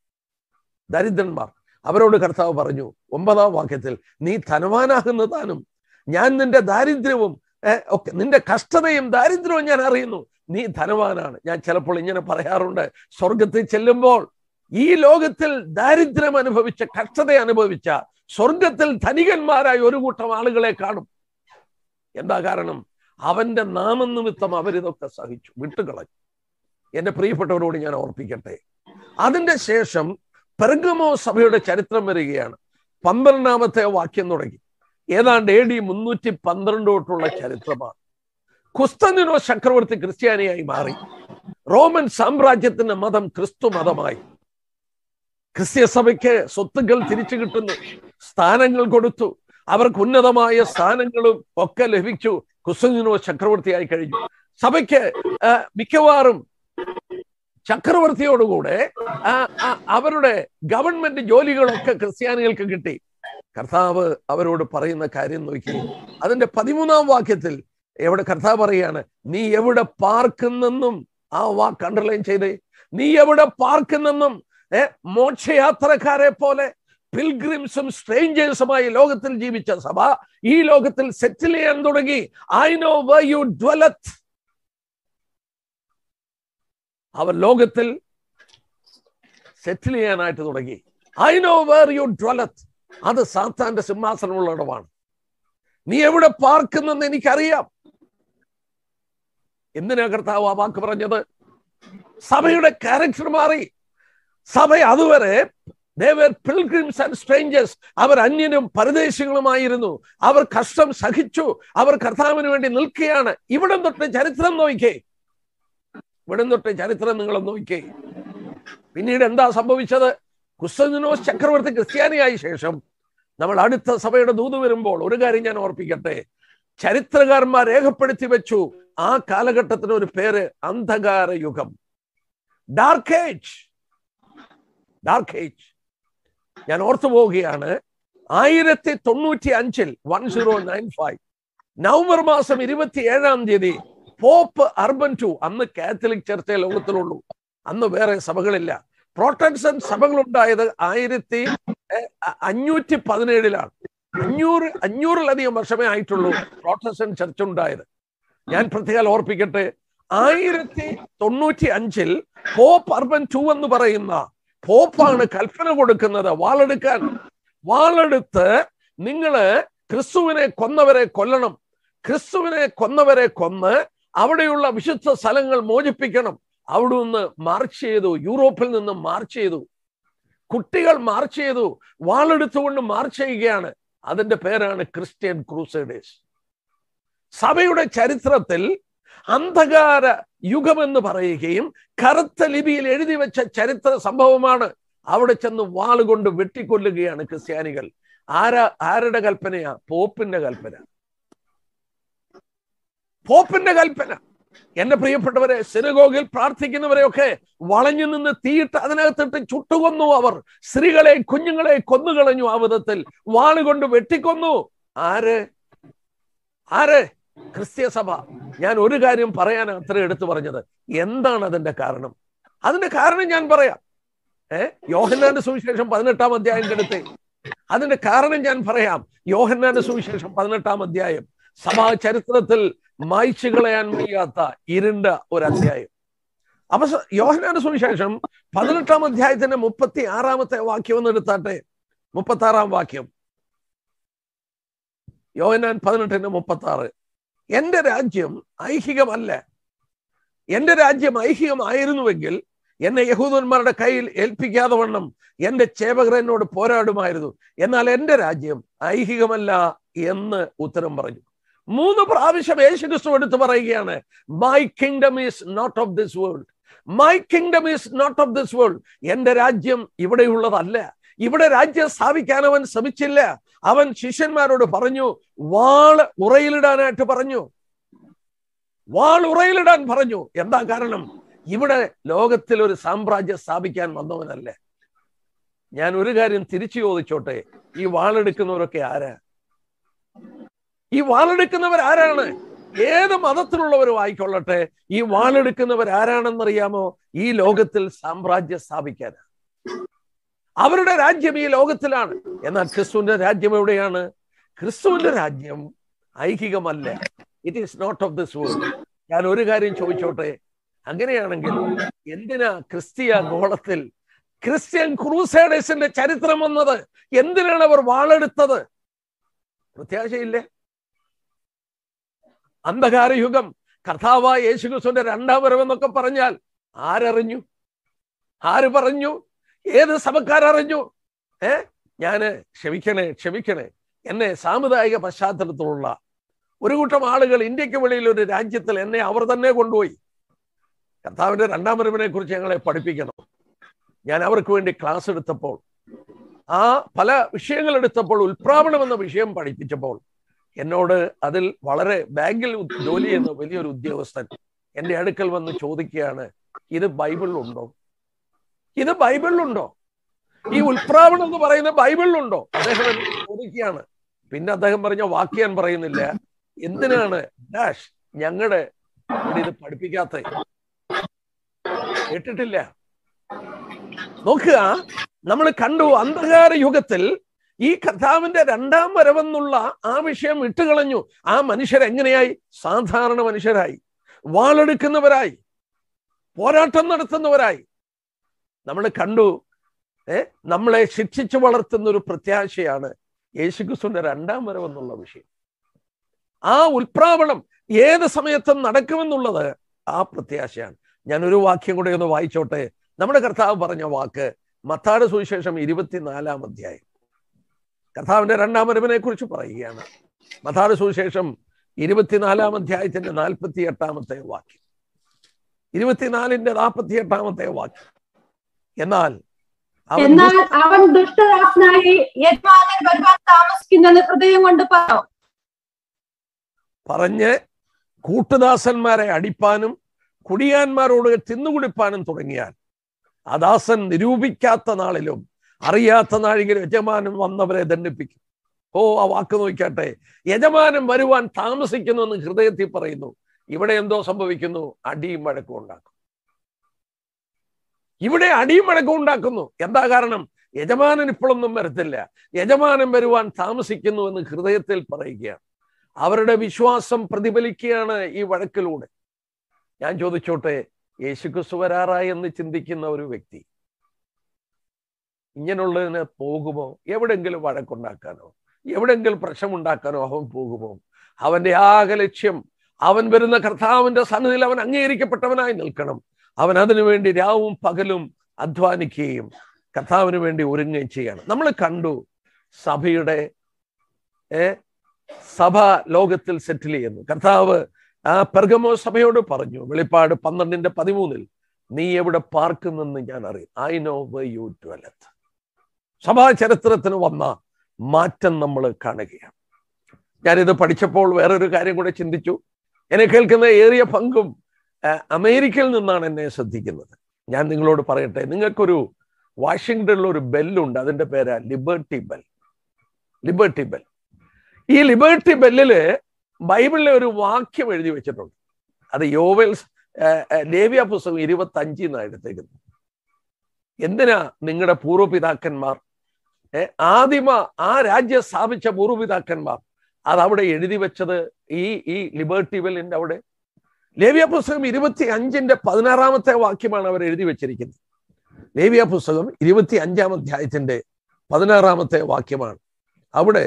ദരിദ്രന്മാർ അവരോട് കർത്താവ് പറഞ്ഞു ഒമ്പതാം വാക്യത്തിൽ നീ ധനവാനാകുന്നതാനും ഞാൻ നിന്റെ ദാരിദ്ര്യവും ഒക്കെ നിന്റെ കഷ്ടതയും ദാരിദ്ര്യവും ഞാൻ അറിയുന്നു നീ ധനവാനാണ് ഞാൻ ചിലപ്പോൾ ഇങ്ങനെ പറയാറുണ്ട് സ്വർഗത്തിൽ ചെല്ലുമ്പോൾ ഈ ലോകത്തിൽ ദാരിദ്ര്യം അനുഭവിച്ച കഷ്ടത അനുഭവിച്ച സ്വർഗത്തിൽ ധനികന്മാരായ ഒരു കൂട്ടം ആളുകളെ കാണും എന്താ കാരണം അവന്റെ നാമനിമിത്തം അവരിതൊക്കെ സഹിച്ചു വിട്ടുകളഞ്ഞു എന്റെ പ്രിയപ്പെട്ടവരോട് ഞാൻ ഓർപ്പിക്കട്ടെ അതിന്റെ ശേഷം പെർഗമോ സഭയുടെ ചരിത്രം വരികയാണ് പന്ത്രണ്ടാമത്തെ വാക്യം തുടങ്ങി ഏതാണ്ട് എ ഡി മുന്നൂറ്റി പന്ത്രണ്ട് തൊട്ടുള്ള ചരിത്രമാണ് കുസ്തനിനോ ചക്രവർത്തി ക്രിസ്ത്യാനിയായി മാറി റോമൻ സാമ്രാജ്യത്തിന്റെ മതം ക്രിസ്തു മതമായി ക്രിസ്ത്യ സഭയ്ക്ക് സ്വത്തുക്കൾ തിരിച്ചു കിട്ടുന്നു സ്ഥാനങ്ങൾ കൊടുത്തു അവർക്ക് ഉന്നതമായ സ്ഥാനങ്ങളും ഒക്കെ ലഭിച്ചു കുസ്തനിനോ ചക്രവർത്തിയായി കഴിഞ്ഞു സഭയ്ക്ക് മിക്കവാറും ചക്രവർത്തിയോടുകൂടെ അവരുടെ ഗവൺമെന്റ് ജോലികളൊക്കെ ക്രിസ്ത്യാനികൾക്ക് കിട്ടി കർത്താവ് അവരോട് പറയുന്ന കാര്യം നോക്കി അതിന്റെ പതിമൂന്നാം വാക്യത്തിൽ എവിടെ കർത്താവ് പറയാണ് നീ എവിടെ പാർക്കുന്നെന്നും ആ വാക്ക് അണ്ടർലൈൻ ചെയ്തേ നീ എവിടെ പാർക്കുന്നെന്നും ഏ മോക്ഷയാത്രക്കാരെ പോലെ പിൽഗ്രിംസും സ്ട്രേഞ്ചേഴ്സുമായി ലോകത്തിൽ ജീവിച്ച സഭ ഈ ലോകത്തിൽ സെറ്റിൽ ചെയ്യാൻ തുടങ്ങി I know where you dwelleth അവർ ലോകത്തിൽ സെറ്റിൽ ചെയ്യാനായിട്ട് തുടങ്ങി I know where you dwelleth അത് സാത്താന്റെ സിംഹാസനമുള്ള ഇടമാണ് നീ എവിടെ പാർക്കുന്നെന്ന് എനിക്കറിയാം എന്തിനാ കർത്താവ് ആ വാക്ക് പറഞ്ഞത് സഭയുടെ ക്യാരക്ടർ മാറി സഭ അതുവരെ ദേവർ പിൽഗ്രിംസ് ആൻഡ് സ്ട്രേഞ്ചേഴ്സ് അവർ അന്യനും പരദേശികളുമായിരുന്നു അവർ കഷ്ടം സഹിച്ചു അവർ കർത്താവിന് വേണ്ടി നിൽക്കുകയാണ് ഇവിടം തൊട്ട് ചരിത്രം നോക്കേ ഇവിടം തൊട്ട് ചരിത്രം നിങ്ങൾ നോക്കേ പിന്നീട് എന്താ സംഭവിച്ചത് കുസ്തന്തിനോസ് ചക്രവർത്തി ക്രിസ്ത്യാനിയായ ശേഷം നമ്മൾ അടുത്ത സഭയുടെ ദൂത് വരുമ്പോൾ ഒരു കാര്യം ഞാൻ ഓർപ്പിക്കട്ടെ ചരിത്രകാരന്മാർ രേഖപ്പെടുത്തി വെച്ചു ആ കാലഘട്ടത്തിന് ഒരു പേര് അന്ധകാര യുഗം ഡാർക്ക് ഏജ് ഡാർക്ക് ഏജ് ഞാൻ ഓർത്തു പോവുകയാണ് ആയിരത്തി തൊണ്ണൂറ്റി അഞ്ചിൽ one zero nine five November മാസം ഇരുപത്തി ഏഴാം തീയതി പോപ്പ് അർബൻ ടു അന്ന് കാത്തലിക് ചർച്ചേ ലോകത്തിലുള്ളൂ അന്ന് വേറെ സഭകളില്ല സഭകൾ ഉണ്ടായത് ആയിരത്തി അഞ്ഞൂറ്റി പതിനേഴിലാണ് അഞ്ഞൂറ് അഞ്ഞൂറിലധികം വർഷമേ ആയിട്ടുള്ളൂ പ്രോട്ടസ്റ്റന്റ് ചർച്ച ഉണ്ടായത് ഞാൻ പ്രത്യേകം ഓർപ്പിക്കട്ടെ ആയിരത്തി തൊണ്ണൂറ്റി അഞ്ചിൽ പോപ്പ് അർബൻ ടു എന്ന് പറയുന്ന പോപ്പാണ് കൽപ്പന കൊടുക്കുന്നത് വാളെടുക്കാൻ വാളെടുത്ത് നിങ്ങള് ക്രിസ്തുവിനെ കൊന്നവരെ കൊല്ലണം ക്രിസ്തുവിനെ കൊന്നവരെ കൊന്ന് അവിടെയുള്ള വിശുദ്ധ സ്ഥലങ്ങൾ മോചിപ്പിക്കണം അവിടെ നിന്ന് മാർച്ച് ചെയ്തു യൂറോപ്പിൽ നിന്ന് മാർച്ച് ചെയ്തു കുട്ടികൾ മാർച്ച് ചെയ്തു വാളെടുത്തുകൊണ്ട് മാർച്ച് ചെയ്യുകയാണ് അതിന്റെ പേരാണ് ക്രിസ്ത്യൻ ക്രൂസേഡേഴ്സ് സഭയുടെ ചരിത്രത്തിൽ അന്ധകാര യുഗമെന്ന് പറയുകയും കറുത്ത ലിപിയിൽ എഴുതി വെച്ച ചരിത്ര സംഭവമാണ് അവിടെ ചെന്ന് വാളുകൊണ്ട് വെട്ടിക്കൊല്ലുകയാണ് ക്രിസ്ത്യാനികൾ ആരാ ആരുടെ കൽപ്പനയാ പോപ്പിന്റെ കൽപ്പന പോപ്പിന്റെ കൽപ്പന എന്റെ പ്രിയപ്പെട്ടവരെ സിനഗോഗിൽ പ്രാർത്ഥിക്കുന്നവരെയൊക്കെ വളഞ്ഞു നിന്ന് തീയിട്ട് അതിനകത്തിട്ട് ചുട്ടുകൊന്നു അവർ സ്ത്രീകളെ കുഞ്ഞുങ്ങളെ കൊന്നുകളഞ്ഞു ആ വിധത്തിൽ വാളുകൊണ്ട് വെട്ടിക്കൊന്നു ആര് ആര് ക്രിസ്ത്യ സഭ ഞാൻ ഒരു കാര്യം പറയാൻ അത്ര എടുത്തു പറഞ്ഞത് എന്താണ് അതിന്റെ കാരണം അതിന്റെ കാരണം ഞാൻ പറയാം ഏർ യോഹന്നാന്റെ സുവിശേഷം പതിനെട്ടാം അധ്യായം കെടുത്തേ അതിന്റെ കാരണം ഞാൻ പറയാം യോഹന്നാന്റെ സുവിശേഷം പതിനെട്ടാം അധ്യായം സഭാ ചരിത്രത്തിൽ മായ്ച്ചു കളയാൻ വയ്യാത്ത ഇരുണ്ട ഒരു അധ്യായം അപ്പൊ യോഹനാന്റെ സുവിശേഷം പതിനെട്ടാം അധ്യായത്തിന്റെ മുപ്പത്തി ആറാമത്തെ വാക്യം ഒന്ന് എടുത്താട്ടെ മുപ്പത്തി ആറാം വാക്യം യോഹനാൻ പതിനെട്ടിന്റെ മുപ്പത്തി ആറ് എന്റെ രാജ്യം ഐഹികമല്ല എന്റെ രാജ്യം ഐഹികമായിരുന്നുവെങ്കിൽ എന്നെ യഹൂദന്മാരുടെ കയ്യിൽ ഏൽപ്പിക്കാതെ വണ്ണം എന്റെ ചേവകർ എന്നോട് പോരാടുമായിരുന്നു എന്നാൽ എന്റെ രാജ്യം ഐഹികമല്ല എന്ന് ഉത്തരം പറഞ്ഞു മൂന്ന് പ്രാവശ്യം യേശു ക്രിസ്തു എടുത്ത് പറയുകയാണ് my kingdom is not of this world my kingdom is not of this world എന്റെ രാജ്യം ഇവിടെയുള്ളതല്ല ഇവിടെ രാജ്യം സ്ഥാപിക്കാൻ അവൻ ശ്രമിച്ചില്ല അവൻ ശിഷ്യന്മാരോട് പറഞ്ഞു വാള് ഉറയിലിടാനായിട്ട് പറഞ്ഞു വാൾ ഉറയിലിടാൻ പറഞ്ഞു എന്താ കാരണം ഇവിടെ ലോകത്തിൽ ഒരു സാമ്രാജ്യം സ്ഥാപിക്കാൻ വന്നവനല്ലേ ഞാൻ ഒരു കാര്യം തിരിച്ചു ചോദിച്ചോട്ടെ ഈ വാളെടുക്കുന്നവരൊക്കെ ആരാ ഈ വാളെടുക്കുന്നവർ ആരാണ് ഏത് മതത്തിലുള്ളവരും ആയിക്കൊള്ളട്ടെ ഈ വാളെടുക്കുന്നവർ ആരാണെന്നറിയാമോ ഈ ലോകത്തിൽ സാമ്രാജ്യം സ്ഥാപിക്കാനാണ് അവരുടെ രാജ്യം ഈ ലോകത്തിലാണ് എന്നാൽ ക്രിസ്തുവിന്റെ രാജ്യം എവിടെയാണ് ക്രിസ്തുവിന്റെ രാജ്യം ഐഹികമല്ല it is not of this world ഞാൻ ഒരു കാര്യം ചോദിച്ചോട്ടെ അങ്ങനെയാണെങ്കിൽ എന്തിനാ ക്രിസ്തീയ ഗോളത്തിൽ ക്രിസ്ത്യൻ ക്രൂസേഡേഴ്സിന്റെ ചരിത്രം വന്നത് എന്തിനാണ് അവർ വാളെടുത്തത് പ്രത്യാശയില്ലേ അന്ധകാരയുഗം കർത്താവായ യേശുക്രിസ്തുവിന്റെ രണ്ടാം വരവെന്നൊക്കെ പറഞ്ഞാൽ ആരറിഞ്ഞു ആര് പറഞ്ഞു ഏത് സഭക്കാരറിഞ്ഞു ഏ ഞാന് ക്ഷമിക്കണേ ക്ഷമിക്കണേ എന്നെ സാമുദായിക പശ്ചാത്തലത്തിലുള്ള ഒരു കൂട്ടം ആളുകൾ ഇന്ത്യക്ക് വെളിയിൽ ഒരു രാജ്യത്തിൽ എന്നെ അവർ തന്നെ കൊണ്ടുപോയി കർത്താവിന്റെ രണ്ടാം വരവിനെ കുറിച്ച് ഞങ്ങളെ പഠിപ്പിക്കണം ഞാൻ അവർക്ക് വേണ്ടി ക്ലാസ് എടുത്തപ്പോൾ ആ പല വിഷയങ്ങൾ എടുത്തപ്പോൾ ഉൽപ്രാവണം എന്ന വിഷയം പഠിപ്പിച്ചപ്പോൾ എന്നോട് അതിൽ വളരെ ബാങ്കിൽ ജോലി ചെയ്യുന്ന വലിയൊരു ഉദ്യോഗസ്ഥൻ എന്റെ അടുക്കൽ വന്ന് ചോദിക്കുകയാണ് ഇത് ബൈബിളിലുണ്ടോ ഇത് ബൈബിളിലുണ്ടോ ഈ ഉൽപ്രാവണം എന്ന് പറയുന്ന ബൈബിളിലുണ്ടോ അദ്ദേഹം ചോദിക്കുകയാണ് പിന്നെ അദ്ദേഹം പറഞ്ഞ വാക്ക് ഞാൻ പറയുന്നില്ല എന്തിനാണ് ഡാഷ് ഞങ്ങളുടെ ഇവിടെ ഇത് പഠിപ്പിക്കാത്ത കേട്ടിട്ടില്ല നോക്കുക നമ്മൾ കണ്ടു അന്ധകാര യുഗത്തിൽ ഈ കർത്താവിന്റെ രണ്ടാം വരവെന്നുള്ള ആ വിഷയം വിട്ടുകളഞ്ഞു ആ മനുഷ്യരെങ്ങനെയായി സാധാരണ മനുഷ്യരായി വാളെടുക്കുന്നവരായി പോരാട്ടം നടത്തുന്നവരായി നമ്മൾ കണ്ടു ഏ നമ്മളെ ശിക്ഷിച്ചു വളർത്തുന്ന ഒരു പ്രത്യാശയാണ് യേശുക്രിസ്തുവിന്റെ രണ്ടാം വരവെന്നുള്ള വിഷയം ആ ഉൽപ്രാവണം ഏത് സമയത്തും നടക്കുമെന്നുള്ളത് ആ പ്രത്യാശയാണ് ഞാൻ ഒരു വാക്യം കൂടെ ഒന്ന് വായിച്ചോട്ടെ നമ്മുടെ കർത്താവ് പറഞ്ഞ വാക്ക് മത്താട് സുവിശേഷം ഇരുപത്തിനാലാം അധ്യായം കർത്താവിന്റെ രണ്ടാം വരവിനെ കുറിച്ച് പറയുകയാണ് മഥാന സുവിശേഷം ഇരുപത്തിനാലാം അധ്യായത്തിന്റെ നാൽപ്പത്തി എട്ടാമത്തെ വാക്യം ഇരുപത്തിനാലിന്റെ നാൽപ്പത്തി എട്ടാമത്തെ വാക്യം എന്നാൽ അവൻ ഹൃദയം കൊണ്ട് പറഞ്ഞു പറഞ്ഞ് കൂട്ടുദാസന്മാരെ അടിപ്പാനും കുടിയാന്മാരോട് തിന്നുകുടിപ്പാനും തുടങ്ങിയാൽ ആ ദാസൻ നിരൂപിക്കാത്ത നാളിലും അറിയാത്ത നാഴികയിൽ യജമാനൻ വന്നവരെ ദണ്ഡിപ്പിക്കും ഓ ആ വാക്ക് നോക്കട്ടെ യജമാനൻ വരുവാൻ താമസിക്കുന്നു എന്ന് ഹൃദയത്തിൽ പറയുന്നു ഇവിടെ എന്തോ സംഭവിക്കുന്നു അടിയും വഴക്കും ഉണ്ടാക്കും ഇവിടെ അടിയും വഴക്കും ഉണ്ടാക്കുന്നു എന്താ കാരണം യജമാനൻ ഇപ്പോഴൊന്നും വരത്തില്ല യജമാനൻ വരുവാൻ താമസിക്കുന്നു എന്ന് ഹൃദയത്തിൽ പറയുകയാണ് അവരുടെ വിശ്വാസം പ്രതിഫലിക്കുകയാണ് ഈ വഴക്കിലൂടെ ഞാൻ ചോദിച്ചോട്ടെ യേശുക്രിസ്തു വരാറായി എന്ന് ചിന്തിക്കുന്ന ഒരു വ്യക്തി ഇങ്ങനെയുള്ളതിന് പോകുമോ എവിടെങ്കിലും വഴക്കുണ്ടാക്കാനോ എവിടെങ്കിലും പ്രശ്നമുണ്ടാക്കാനോ അവൻ പോകുമോ അവന്റെ ആകെ ലക്ഷ്യം അവൻ വരുന്ന കർത്താവിന്റെ സന്നിധിയിൽ അവൻ അംഗീകരിക്കപ്പെട്ടവനായി നിൽക്കണം അവൻ അതിനുവേണ്ടി രാവും പകലും അധ്വാനിക്കുകയും കർത്താവിന് വേണ്ടി ഒരുങ്ങുകയും ചെയ്യണം നമ്മൾ കണ്ടു സഭയുടെ സഭ ലോകത്തിൽ സെറ്റിൽ ചെയ്യുന്നു കർത്താവ് ആ പെർഗമോ സഭയോട് പറഞ്ഞു വെളിപ്പാട് പന്ത്രണ്ടിന്റെ പതിമൂന്നിൽ നീ എവിടെ പാർക്കുന്നെന്ന് ഞാൻ അറിയും I know why you dwelleth സഭാചരിത്രത്തിന് വന്ന മാറ്റം നമ്മൾ കാണുകയാണ് ഞാനിത് പഠിച്ചപ്പോൾ വേറൊരു കാര്യം കൂടെ ചിന്തിച്ചു എന്നെ കേൾക്കുന്ന ഏറിയ പങ്കും അമേരിക്കയിൽ നിന്നാണ് എന്നെ ശ്രദ്ധിക്കുന്നത് ഞാൻ നിങ്ങളോട് പറയട്ടെ നിങ്ങൾക്കൊരു വാഷിങ്ടണിൽ ഒരു ബെല്ലുണ്ട് അതിൻ്റെ പേരാ ലിബേർട്ടി ബെൽ ലിബേർട്ടി ബെൽ ഈ ലിബേർട്ടി ബെല്ലില് ബൈബിളിലെ ഒരു വാക്യം എഴുതി വെച്ചിട്ടുണ്ട് അത് യോവെൽസ് ലേവ്യ പുസ്തകം ഇരുപത്തി നിന്നാണ് എടുത്തേക്കുന്നത് എന്തിനാ നിങ്ങളുടെ പൂർവ്വപിതാക്കന്മാർ ആദിമ ആ രാജ്യം സ്ഥാപിച്ച പൂർവ്വപിതാക്കന്മാർ അതവിടെ എഴുതി വെച്ചത് ഈ ഈ ലിബേർട്ടി വെല്ലിന്റെ അവിടെ ലേവ്യ പുസ്തകം ഇരുപത്തി അഞ്ചിന്റെ പതിനാറാമത്തെ വാക്യമാണ് അവർ എഴുതി വെച്ചിരിക്കുന്നത് ലേവ്യ പുസ്തകം ഇരുപത്തി അഞ്ചാം അധ്യായത്തിന്റെ പതിനാറാമത്തെ വാക്യമാണ് അവിടെ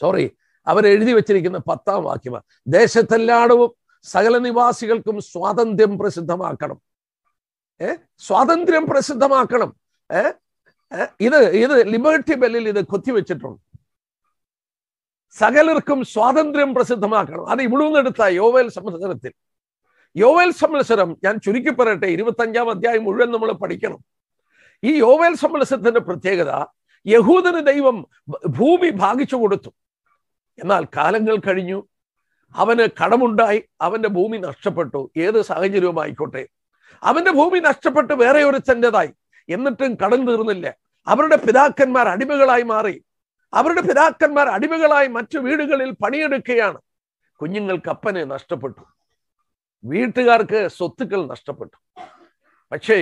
സോറി അവർ എഴുതി വെച്ചിരിക്കുന്ന പത്താം വാക്യമാണ് ദേശത്തെല്ലാടവും സകല നിവാസികൾക്കും സ്വാതന്ത്ര്യം പ്രസിദ്ധമാക്കണം ഏ സ്വാതന്ത്ര്യം പ്രസിദ്ധമാക്കണം ഏഹ് ഇത് ഇത് ലിബർട്ടി ബെല്ലിൽ ഇത് കൊത്തിവെച്ചിട്ടുണ്ട് സകലർക്കും സ്വാതന്ത്ര്യം പ്രസിദ്ധമാക്കണം അത് ഇവിടുന്നെടുത്ത യോവേൽ സമ്മത്സരത്തിൽ യോവേൽ സമ്മത്സരം ഞാൻ ചുരുക്കി പറയട്ടെ ഇരുപത്തഞ്ചാം അധ്യായം മുഴുവൻ നമ്മൾ പഠിക്കണം ഈ യോവേൽ സമ്മത്സരത്തിന്റെ പ്രത്യേകത യഹൂദന് ദൈവം ഭൂമി ഭാഗിച്ചു കൊടുത്തു എന്നാൽ കാലങ്ങൾ കഴിഞ്ഞു അവന് കടമുണ്ടായി അവന്റെ ഭൂമി നഷ്ടപ്പെട്ടു ഏത് സാഹചര്യവും ആയിക്കോട്ടെ അവന്റെ ഭൂമി നഷ്ടപ്പെട്ട് വേറെ ഒരുത്തൻ്റെതായി എന്നിട്ടും കടൽ തീർന്നില്ല അവരുടെ പിതാക്കന്മാർ അടിമകളായി മാറി അവരുടെ പിതാക്കന്മാർ അടിമകളായി മറ്റു വീടുകളിൽ പണിയെടുക്കുകയാണ് കുഞ്ഞുങ്ങൾക്ക് അപ്പനെ നഷ്ടപ്പെട്ടു വീട്ടുകാർക്ക് സ്വത്തുക്കൾ നഷ്ടപ്പെട്ടു പക്ഷേ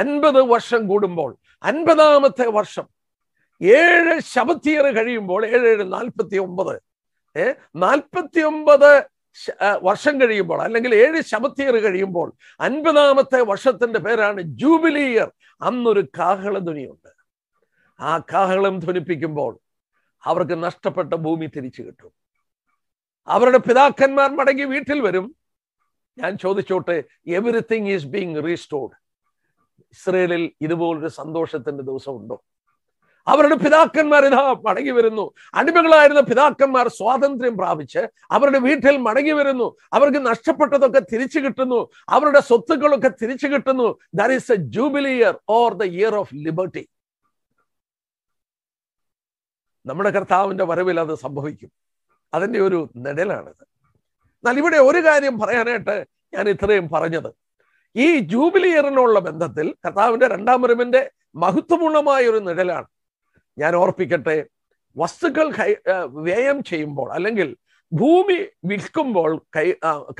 അൻപത് വർഷം കൂടുമ്പോൾ അൻപതാമത്തെ വർഷം ഏഴ് ശബത്തിയർ കഴിയുമ്പോൾ ഏഴ് ഏഴ് നാൽപ്പത്തി ഒമ്പത് ഏർ നാൽപ്പത്തി ഒമ്പത് വർഷം കഴിയുമ്പോൾ അല്ലെങ്കിൽ ഏഴ് ശബത്തിയർ കഴിയുമ്പോൾ അൻപതാമത്തെ വർഷത്തിന്റെ പേരാണ് ജൂബിലി ഇയർ അന്നൊരു കാഹള ധ്വനിയുണ്ട് ആ കാഹളം ധ്വനിപ്പിക്കുമ്പോൾ അവർക്ക് നഷ്ടപ്പെട്ട ഭൂമി തിരിച്ചു കിട്ടും അവരുടെ പിതാക്കന്മാർ മടങ്ങി വീട്ടിൽ വരും ഞാൻ ചോദിച്ചോട്ടെ എവറിത്തിങ് ഈസ് ബീങ് റീസ്റ്റോർഡ് ഇസ്രയേലിൽ ഇതുപോലൊരു സന്തോഷത്തിന്റെ ദിവസം ഉണ്ടോ അവരുടെ പിതാക്കന്മാർ ഇതാ മടങ്ങി വരുന്നു അടിമകളായിരുന്ന പിതാക്കന്മാർ സ്വാതന്ത്ര്യം പ്രാപിച്ച് അവരുടെ വീട്ടിൽ മടങ്ങി വരുന്നു അവർക്ക് നഷ്ടപ്പെട്ടതൊക്കെ തിരിച്ചു കിട്ടുന്നു അവരുടെ സ്വത്തുക്കളൊക്കെ തിരിച്ചു കിട്ടുന്നു that is a jubilee year or the year of liberty നമ്മുടെ കർത്താവിന്റെ വരവിൽ അത് സംഭവിക്കും അതിൻ്റെ ഒരു നിഴലാണിത് എന്നാൽ ഇവിടെ ഒരു കാര്യം പറയാനായിട്ട് ഞാൻ ഇത്രയും പറഞ്ഞത് ഈ ജൂബിലി ഇയറിനുള്ള ബന്ധത്തിൽ കർത്താവിന്റെ രണ്ടാം വരവിന്റെ മഹത്വപൂർണമായ ഒരു നിഴലാണ് ഞാൻ ഓർപ്പിക്കട്ടെ വസ്തുക്കൾ കൈ വ്യയം ചെയ്യുമ്പോൾ അല്ലെങ്കിൽ ഭൂമി വിൽക്കുമ്പോൾ കൈ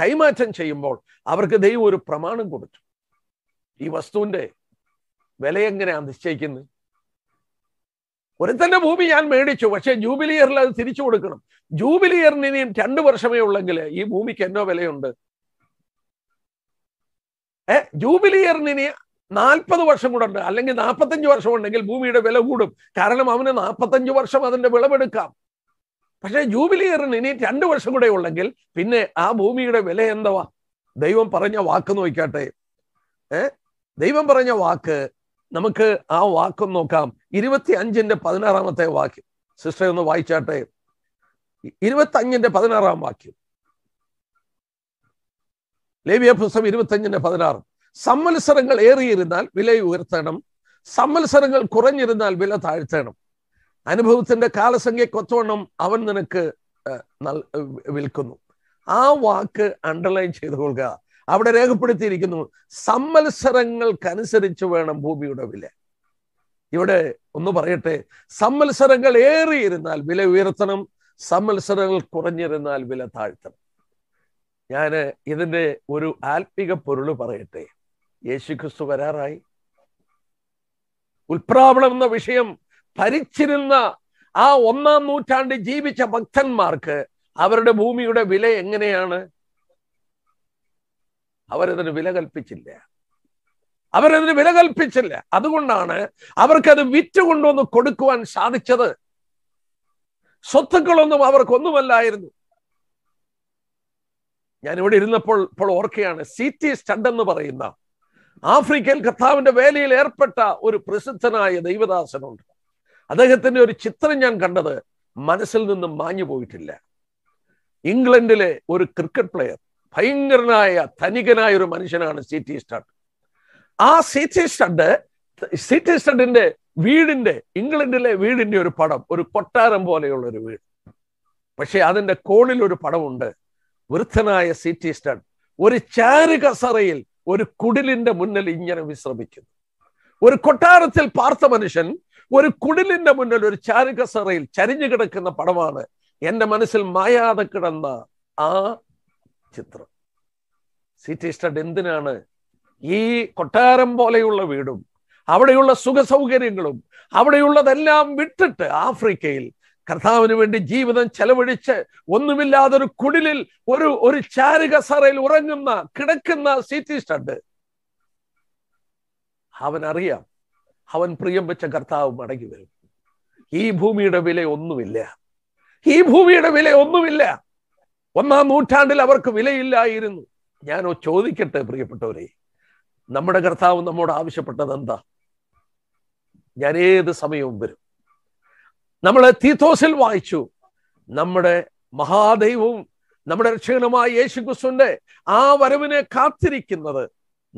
കൈമാറ്റം ചെയ്യുമ്പോൾ അവർക്ക് ദൈവം ഒരു പ്രമാണം കൊടുത്തു ഈ വസ്തുവിന്റെ വില എങ്ങനെയാണ് നിശ്ചയിക്കുന്നത് ഒരുത്തന്റെ ഭൂമി ഞാൻ മേടിച്ചു പക്ഷെ ജൂബിലി ഇയറിൽ അത് തിരിച്ചു കൊടുക്കണം ജൂബിലി ഇയറിന് ഇനിയും രണ്ടു വർഷമേ ഉള്ളെങ്കിൽ ഈ ഭൂമിക്ക് എന്നോ വിലയുണ്ട് ഏ ജൂബിലി ഇയറിന് ഇനി നാൽപ്പത് വർഷം കൂടെ ഉണ്ട് അല്ലെങ്കിൽ നാൽപ്പത്തഞ്ച് വർഷം ഉണ്ടെങ്കിൽ ഭൂമിയുടെ വില കൂടും കാരണം അവന് നാൽപ്പത്തഞ്ച് വർഷം അതിന്റെ വിളവെടുക്കാം പക്ഷെ ജൂബിലി ഇയറിന് ഇനി രണ്ട് വർഷം കൂടെ ഉള്ളെങ്കിൽ പിന്നെ ആ ഭൂമിയുടെ വില എന്തുവാ ദൈവം പറഞ്ഞ വാക്ക് നോക്കാട്ടെ ഏ ദൈവം പറഞ്ഞ വാക്ക് നമുക്ക് ആ വാക്കും നോക്കാം ഇരുപത്തി അഞ്ചിന്റെ പതിനാറാമത്തെ വാക്യം സിസ്റ്റർ ഒന്ന് വായിച്ചാട്ടെ ഇരുപത്തി അഞ്ചിന്റെ പതിനാറാം വാക്യം ലേവിയ പുസ്തകം ഇരുപത്തി അഞ്ചിന്റെ പതിനാറും സമ്മത്സരങ്ങൾ ഏറിയിരുന്നാൽ വില ഉയർത്തണം സമ്മത്സരങ്ങൾ കുറഞ്ഞിരുന്നാൽ വില താഴ്ത്തണം അനുഭവത്തിന്റെ കൊത്തോണം അവൻ നിനക്ക് വിൽക്കുന്നു ആ വാക്ക് അണ്ടർലൈൻ ചെയ്തു കൊള്ളുക അവിടെ രേഖപ്പെടുത്തിയിരിക്കുന്നു സമ്മത്സരങ്ങൾക്കനുസരിച്ച് വേണം ഭൂമിയുടെ വില ഇവിടെ ഒന്ന് പറയട്ടെ സമ്മത്സരങ്ങൾ ഏറിയിരുന്നാൽ വില ഉയർത്തണം സമ്മത്സരങ്ങൾ കുറഞ്ഞിരുന്നാൽ വില താഴ്ത്തണം ഞാൻ ഇതിന്റെ ഒരു ആത്മിക പൊരുൾ പറയട്ടെ യേശുക്രിസ്തു വരാറായി ഉൽപ്രാവണം എന്ന വിഷയം ഭരിച്ചിരുന്ന ആ ഒന്നാം നൂറ്റാണ്ടിൽ ജീവിച്ച ഭക്തന്മാർക്ക് അവരുടെ ഭൂമിയുടെ വില എങ്ങനെയാണ് അവരതിന് വില കൽപ്പിച്ചില്ല അവരതിന് വില കൽപ്പിച്ചില്ല അതുകൊണ്ടാണ് അവർക്കത് വിറ്റുകൊണ്ടുവന്ന് കൊടുക്കുവാൻ സാധിച്ചത് സ്വത്തുക്കളൊന്നും അവർക്കൊന്നുമല്ലായിരുന്നു ഞാൻ ഇവിടെ ഇരുന്നപ്പോൾ ഇപ്പോൾ ഓർക്കുകയാണ് സി ടി സ്റ്റഡ് എന്ന് പറയുന്ന ആഫ്രിക്കയിൽ കർത്താവിന്റെ വേലയിൽ ഏർപ്പെട്ട ഒരു പ്രസിദ്ധനായ ദൈവദാസനുണ്ട് അദ്ദേഹത്തിന്റെ ഒരു ചിത്രം ഞാൻ കണ്ടത് മനസ്സിൽ നിന്നും മാഞ്ഞു പോയിട്ടില്ല ഇംഗ്ലണ്ടിലെ ഒരു ക്രിക്കറ്റ് പ്ലെയർ ഭയങ്കരനായ ധനികനായ ഒരു മനുഷ്യനാണ് സി ടി സ്റ്റഡ് ആ C T Studd C T സ്റ്റഡിന്റെ വീടിന്റെ ഇംഗ്ലണ്ടിലെ വീടിന്റെ ഒരു പടം ഒരു കൊട്ടാരം പോലെയുള്ള ഒരു വീട് പക്ഷെ അതിന്റെ കോണിൽ ഒരു പടമുണ്ട് വൃദ്ധനായ സി ടി സ്റ്റഡ് ഒരു ചാരു കസറയിൽ ഒരു കുടിലിന്റെ മുന്നിൽ ഇങ്ങനെ വിശ്രമിക്കുന്നു ഒരു കൊട്ടാരത്തിൽ പാർത്ത മനുഷ്യൻ ഒരു കുടിലിന്റെ മുന്നിൽ ഒരു ചാരുകസറയിൽ ചരിഞ്ഞു കിടക്കുന്ന പടമാണ് എൻ്റെ മനസ്സിൽ മായാതെ കിടന്ന ആ ചിത്രം ടി സ്റ്റഡ് എന്തിനാണ് ഈ കൊട്ടാരം പോലെയുള്ള വീടും അവിടെയുള്ള സുഖ സൗകര്യങ്ങളും അവിടെയുള്ളതെല്ലാം വിട്ടിട്ട് ആഫ്രിക്കയിൽ കർത്താവിന് വേണ്ടി ജീവിതം ചെലവഴിച്ച് ഒന്നുമില്ലാതെ ഒരു കുടിലിൽ ഒരു ഒരു ചാരുകസറയിൽ ഉറങ്ങുന്ന കിടക്കുന്ന സീറ്റി സ്റ്റഡ് അറിയാം അവൻ പ്രിയം വെച്ച കർത്താവ് മടങ്ങി വരും ഈ ഭൂമിയുടെ വില ഒന്നുമില്ല ഈ ഭൂമിയുടെ വില ഒന്നുമില്ല ഒന്നാം നൂറ്റാണ്ടിൽ അവർക്ക് വിലയില്ലായിരുന്നു ഞാനോ ചോദിക്കട്ടെ പ്രിയപ്പെട്ടവരെ നമ്മുടെ കർത്താവ് നമ്മോട് ആവശ്യപ്പെട്ടത് എന്താ ഞാൻ ഏത് സമയവും വരും നമ്മൾ തീത്തോസിൽ വായിച്ചു നമ്മുടെ മഹാദൈവവും നമ്മുടെ രക്ഷകനുമായ യേശു ആ വരവിനെ കാത്തിരിക്കുന്നത്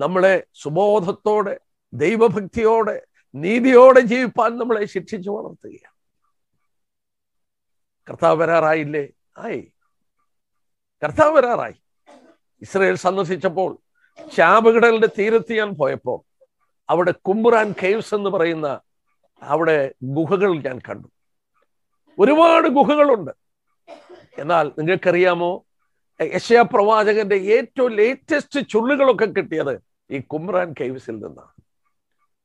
നമ്മളെ സുബോധത്തോടെ ദൈവഭക്തിയോടെ നീതിയോടെ ജീവിപ്പാൻ നമ്മളെ ശിക്ഷിച്ചു വളർത്തുകയാണ് കർത്താവ് വരാറായില്ലേ ആയി കർത്താവ് വരാറായി ഇസ്രയേൽ സന്ദർശിച്ചപ്പോൾ ചാപകടലിന്റെ തീരത്ത് ഞാൻ പോയപ്പോൾ അവിടെ കുമ്പുറാൻ കേവ്സ് എന്ന് പറയുന്ന അവിടെ ഗുഹകൾ ഞാൻ കണ്ടു ഒരുപാട് ഗുഹകളുണ്ട് എന്നാൽ നിങ്ങൾക്കറിയാമോ യശയ പ്രവാചകന്റെ ഏറ്റവും ലേറ്റസ്റ്റ് ചുള്ളുകളൊക്കെ കിട്ടിയത് ഈ കുമ്രാൻ കേവ്സിൽ നിന്നാണ്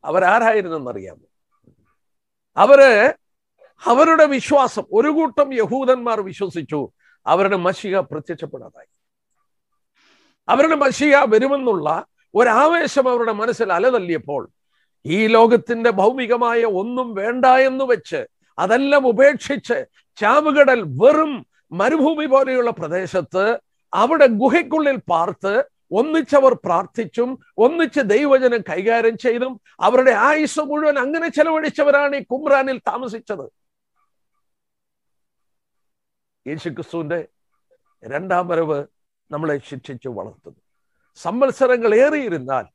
അവരാരായിരുന്നെന്നറിയാമോ അവര് അവരുടെ വിശ്വാസം ഒരു കൂട്ടം യഹൂദന്മാർ വിശ്വസിച്ചു അവരുടെ മഷിക പ്രത്യക്ഷപ്പെടാതായി അവരുടെ മഷിക വരുമെന്നുള്ള ഒരാവേശം അവരുടെ മനസ്സിൽ അലതല്ലിയപ്പോൾ ഈ ലോകത്തിന്റെ ഭൗമികമായ ഒന്നും വേണ്ട എന്ന് വെച്ച് അതെല്ലാം ഉപേക്ഷിച്ച് ചാവുകടൽ വെറും മരുഭൂമി പോലെയുള്ള പ്രദേശത്ത് അവിടെ ഗുഹയ്ക്കുള്ളിൽ പാർത്ത് ഒന്നിച്ചവർ പ്രാർത്ഥിച്ചും ഒന്നിച്ച് ദൈവജനം കൈകാര്യം ചെയ്തും അവരുടെ ആയുസ് മുഴുവൻ അങ്ങനെ ചെലവഴിച്ചവരാണ് ഈ കുമ്രാനിൽ താമസിച്ചത് യേശുക്രിസ്തുവിന്റെ രണ്ടാം വരവ് നമ്മളെ ശിക്ഷിച്ചു വളർത്തുന്നു സമ്മത്സരങ്ങൾ ഏറിയിരുന്നാൽ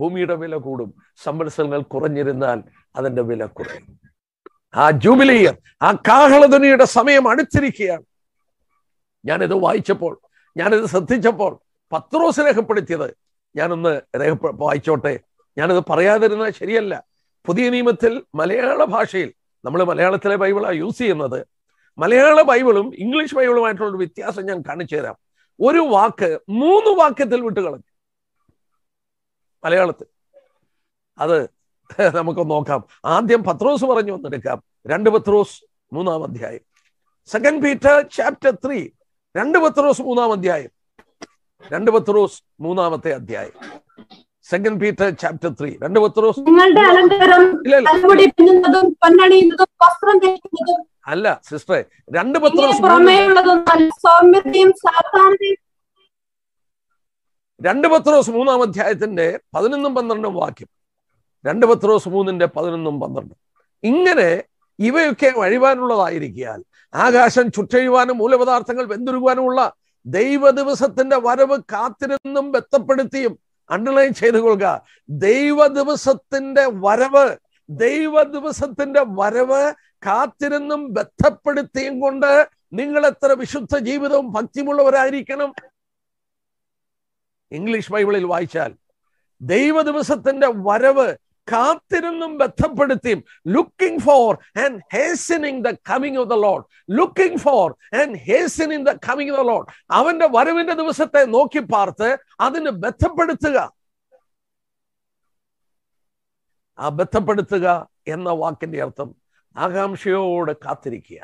ഭൂമിയുടെ വില കൂടും സമ്മത്സരങ്ങൾ കുറഞ്ഞിരുന്നാൽ അതിന്റെ വില കുറയും ആ ജൂബിലി ആ കാഹളധ്വനിയുടെ സമയം അടുത്തിരിക്കുകയാണ് ഞാനിത് വായിച്ചപ്പോൾ ഞാനിത് ശ്രദ്ധിച്ചപ്പോൾ പത്രോസ് രേഖപ്പെടുത്തിയത് ഞാനൊന്ന് രേഖ വായിച്ചോട്ടെ ഞാനത് പറയാതിരുന്നാൽ ശരിയല്ല പുതിയ നിയമത്തിൽ മലയാള ഭാഷയിൽ നമ്മൾ മലയാളത്തിലെ ബൈബിളാണ് യൂസ് ചെയ്യുന്നത് മലയാള ബൈബിളും ഇംഗ്ലീഷ് ബൈബിളുമായിട്ടുള്ള ഒരു വ്യത്യാസം ഞാൻ കാണിച്ചു തരാം ഒരു വാക്ക് മൂന്ന് വാക്യത്തിൽ വിട്ടുകളഞ്ഞു കളഞ്ഞു മലയാളത്തിൽ അത് നമുക്ക് നോക്കാം ആദ്യം പത്രോസ് പറഞ്ഞു വന്നെടുക്കാം രണ്ട് പത്രോസ് മൂന്നാം അധ്യായം സെക്കൻഡ് പീറ്റർ ചാപ്റ്റർ ത്രീ രണ്ട് പത്രോസ് മൂന്നാം അധ്യായം രണ്ട് പത്രോസ് മൂന്നാമത്തെ അധ്യായം സെക്കൻഡ് പീറ്റർ ചാപ്റ്റർ ത്രീ രണ്ട് പത്രോസ് നിങ്ങളുടെ അലങ്കാരം വസ്ത്രം ധരിക്കുന്നതും അല്ല സിസ്റ്ററെ രണ്ട് പത്രോസ് രണ്ട് പത്രോസ് മൂന്നാം അധ്യായത്തിന്റെ പതിനൊന്നും പന്ത്രണ്ടും വാക്യം രണ്ട് പത്രോസ് മൂന്നിന്റെ പതിനൊന്നും പന്ത്രണ്ടും ഇങ്ങനെ ഇവയൊക്കെ വഴിവാനുള്ളതായിരിക്കാൽ ആകാശം ചുറ്റഴിവാനും മൂലപദാർത്ഥങ്ങൾ വെന്തുരുവാനുമുള്ള ദൈവ ദിവസത്തിന്റെ വരവ് കാത്തിരുന്നും വ്യക്തപ്പെടുത്തിയും അണ്ടർലൈൻ ചെയ്തു കൊള്ളുക ദൈവ ദിവസത്തിന്റെ വരവ് ദൈവ ദിവസത്തിന്റെ വരവ് കാത്തിരുന്നും ബദ്ധപ്പെടുത്തിയും കൊണ്ട് നിങ്ങൾ എത്ര വിശുദ്ധ ജീവിതവും ഭക്തിയുമുള്ളവരായിരിക്കണം ഇംഗ്ലീഷ് ബൈബിളിൽ വായിച്ചാൽ ദൈവ ദിവസത്തിന്റെ വരവ് കാത്തിരുന്നും ബന്ധപ്പെടുത്തിയും looking for and hastening the coming of the Lord looking for and hastening the coming of the Lord അവന്റെ വരവിന്റെ ദിവസത്തെ നോക്കി പാർത്ത് അതിന് ബന്ധപ്പെടുത്തുക ആ ബന്ധപ്പെടുത്തുക എന്ന വാക്കിന്റെ അർത്ഥം ആകാംക്ഷയോട് കാത്തിരിക്കുക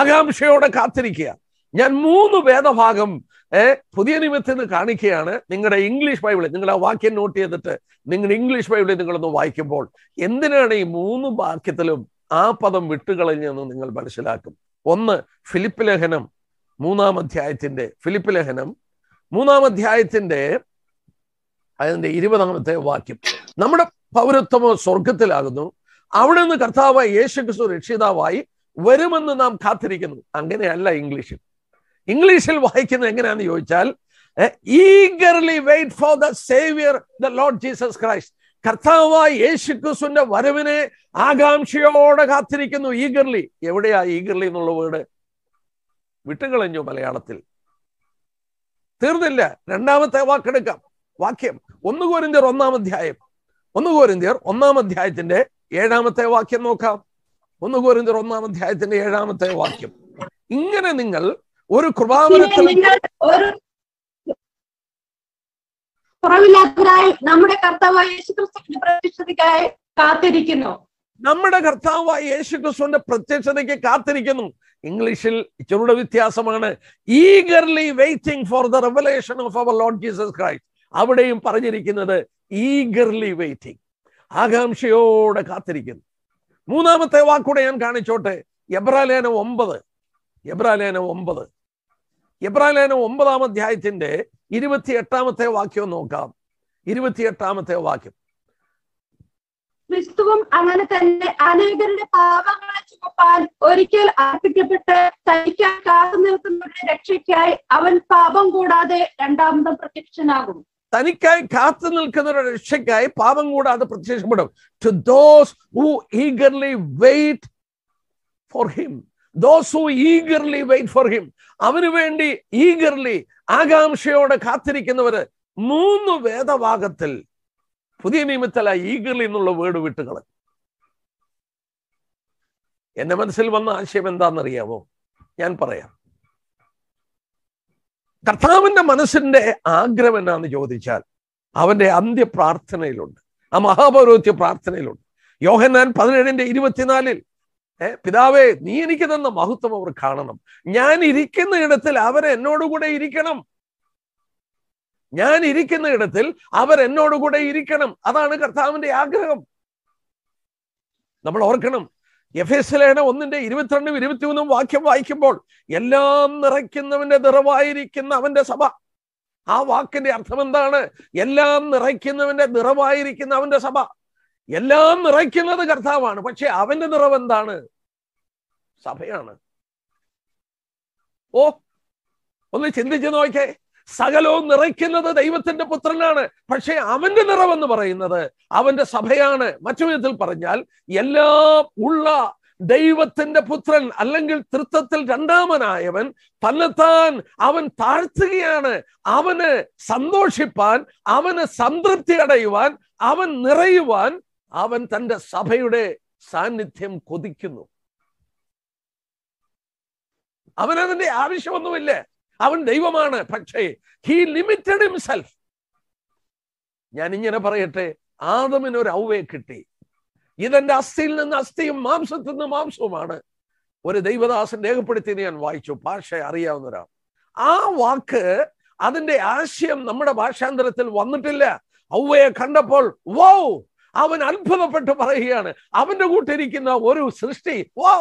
ആകാംക്ഷയോടെ കാത്തിരിക്കുക ഞാൻ മൂന്ന് വേദഭാഗം പുതിയ നിമിത്തം നിന്ന് കാണിക്കുകയാണ് നിങ്ങളുടെ ഇംഗ്ലീഷ് ബൈബിൾ നിങ്ങൾ ആ വാക്യം നോട്ട് ചെയ്തിട്ട് നിങ്ങളുടെ ഇംഗ്ലീഷ് ബൈബിളിൽ നിങ്ങളൊന്ന് വായിക്കുമ്പോൾ എന്തിനാണ് ഈ മൂന്ന് വാക്യത്തിലും ആ പദം വിട്ടുകളഞ്ഞെന്ന് നിങ്ങൾ മനസ്സിലാക്കും ഒന്ന് ഫിലിപ്പ് ലേഖനം മൂന്നാം അധ്യായത്തിന്റെ ഫിലിപ്പ് ലേഖനം മൂന്നാം അധ്യായത്തിന്റെ അതിന്റെ ഇരുപതാമത്തെ വാക്യം നമ്മുടെ പൗരത്വമോ സ്വർഗത്തിലാകുന്നു അവിടെ നിന്ന് കർത്താവായി യേശുക്രിസ്തു രക്ഷിതാവായി വരുമെന്ന് നാം കാത്തിരിക്കുന്നു അങ്ങനെയല്ല ഇംഗ്ലീഷിൽ ഇംഗ്ലീഷിൽ വായിക്കുന്നത് എങ്ങനെയാണെന്ന് ചോദിച്ചാൽ eagerly wait for the Saviour the Lord Jesus Christ കർത്താവായ യേശു ക്രിസ്തുവിന്റെ വരവിനെ ആകാംക്ഷയോടെ കാത്തിരിക്കുന്നു ഈഗർലി എവിടെയാ ഈഗർലി എന്നുള്ള വീട് വിട്ടുകളഞ്ഞു മലയാളത്തിൽ തീർന്നില്ല രണ്ടാമത്തെ വാക്കെടുക്കാം വാക്യം ഒന്നുകോരിന്തിയർ ഒന്നാം അധ്യായം ഒന്ന് കോരിന്തിയർ ഒന്നാം അധ്യായത്തിന്റെ ഏഴാമത്തെ വാക്യം നോക്കാം ഒന്ന് കോരിന്തിയർ ഒന്നാം അധ്യായത്തിന്റെ ഏഴാമത്തെ വാക്യം ഇങ്ങനെ നിങ്ങൾ ഒരു കൃപാവരത്തിൽ ഒരു നമ്മുടെ കർത്താവായ യേശുക്രിസ്തുവിന്റെ പ്രത്യക്ഷതയ്ക്കായി കാത്തിരിക്കുന്നു നമ്മുടെ യേശുക്രിസ്തുവിന്റെ പ്രത്യക്ഷതയ്ക്ക് കാത്തിരിക്കുന്നു ഇംഗ്ലീഷിൽ ചെറുടെ വ്യത്യാസമാണ് eagerly waiting for the revelation of our Lord Jesus Christ അവിടെയും പറഞ്ഞിരിക്കുന്നത് ഈഗർലി വെയിറ്റിംഗ് ആകാംക്ഷയോടെ കാത്തിരിക്കുന്നു മൂന്നാമത്തെ വാക്കൂടെ ഞാൻ കാണിച്ചോട്ടെ എബ്രാലേന ഒമ്പത് എബ്രാലേന ഒമ്പത് എബ്രാലേന ഒമ്പതാം അധ്യായത്തിന്റെ എട്ടാമത്തെ വാക്യം നോക്കാം എട്ടാമത്തെ വാക്യം ക്രിസ്തുവും അങ്ങനെ തന്നെ അനേകരുടെ പാപങ്ങളെ ചുമപ്പാൻ ഒരിക്കൽ അർപ്പിക്കപ്പെട്ട് തനിക്കാൻ കാത്തു നിൽക്കുന്നവരുടെ രക്ഷയ്ക്കായി അവൻ പാപം കൂടാതെ രണ്ടാമതും പ്രത്യക്ഷനാകും തനിക്കായി കാത്തു നിൽക്കുന്നവരുടെ രക്ഷയ്ക്കായി പാപം കൂടാതെ പ്രത്യക്ഷപ്പെടും to those who eagerly wait for him those who eagerly wait for him അവന് വേണ്ടി ഈഗർലി ആകാംക്ഷയോടെ കാത്തിരിക്കുന്നവര് മൂന്ന് വേദഭാഗത്തിൽ പുതിയ നിയമത്തല ഈഗർലി എന്നുള്ള വേർഡ് വിട്ടുകളെ എന്റെ മനസ്സിൽ വന്ന ആശയം എന്താണെന്നറിയാമോ ഞാൻ പറയാം കർത്താവിന്റെ മനസ്സിന്റെ ആഗ്രഹം എന്നാന്ന് ചോദിച്ചാൽ അവന്റെ അന്ത്യ പ്രാർത്ഥനയിലുണ്ട് ആ മഹാപൗരോത്യ പ്രാർത്ഥനയിലുണ്ട് യോഹന്നാൻ പതിനേഴിന്റെ ഇരുപത്തിനാലിൽ പിതാവേ നീ എനിക്ക് തന്ന മഹത്വം അവർ കാണണം ഞാൻ ഇരിക്കുന്ന ഇടത്തിൽ അവർ എന്നോടുകൂടെ ഇരിക്കണം ഞാൻ ഇരിക്കുന്ന ഇടത്തിൽ അവർ എന്നോടുകൂടെ ഇരിക്കണം അതാണ് കർത്താവിന്റെ ആഗ്രഹം നമ്മൾ ഓർക്കണം എഫ് എസ് ലേന ഒന്നിന്റെ ഇരുപത്തിരണ്ടും ഇരുപത്തിമൂന്നും വാക്യം വായിക്കുമ്പോൾ എല്ലാം നിറയ്ക്കുന്നവന്റെ നിറവായിരിക്കുന്ന അവന്റെ സഭ ആ വാക്കിന്റെ അർത്ഥം എന്താണ് എല്ലാം നിറയ്ക്കുന്നവന്റെ നിറവായിരിക്കുന്ന അവന്റെ സഭ എല്ലാം നിറയ്ക്കുന്നത് കർത്താവാണ് പക്ഷെ അവന്റെ നിറവ് എന്താണ് സഭയാണ് ഓ ഒന്ന് ചിന്തിച്ചു നോക്കേ സകലവും നിറയ്ക്കുന്നത് ദൈവത്തിന്റെ പുത്രനാണ് പക്ഷെ അവന്റെ നിറവെന്ന് പറയുന്നത് അവന്റെ സഭയാണ് മറ്റു വിധത്തിൽ പറഞ്ഞാൽ എല്ലാം ഉള്ള ദൈവത്തിന്റെ പുത്രൻ അല്ലെങ്കിൽ തൃത്വത്തിൽ രണ്ടാമനായവൻ തന്നെത്താൻ അവൻ താഴ്ത്തുകയാണ് അവന് സന്തോഷിപ്പാൻ അവന് സംതൃപ്തി അടയുവാൻ അവൻ നിറയുവാൻ അവൻ തൻ്റെ സഭയുടെ സാന്നിധ്യം കൊതിക്കുന്നു അവനതിന്റെ ആവശ്യമൊന്നുമില്ല അവൻ ദൈവമാണ് പക്ഷേ ഹി ലിമിറ്റഡ് ഹിംസെൽഫ് ഞാൻ ഇങ്ങനെ പറയട്ടെ ആദമിന് ഒരു ഔവയെ കിട്ടി ഇതെന്റെ അസ്ഥിയിൽ നിന്ന് അസ്ഥിയും മാംസത്തിൽ നിന്ന് മാംസവുമാണ് ഒരു ദൈവദാസൻ രേഖപ്പെടുത്തി ഞാൻ വായിച്ചു ഭാഷ അറിയാവുന്ന ഒരാൾ ആ വാക്ക് അതിന്റെ ആശയം നമ്മുടെ ഭാഷാന്തരത്തിൽ വന്നിട്ടില്ല ഔവയെ കണ്ടപ്പോൾ വൗ അവൻ അത്ഭുതപ്പെട്ട് പറയുകയാണ് അവന്റെ കൂട്ടിരിക്കുന്ന ഒരു സൃഷ്ടി വോ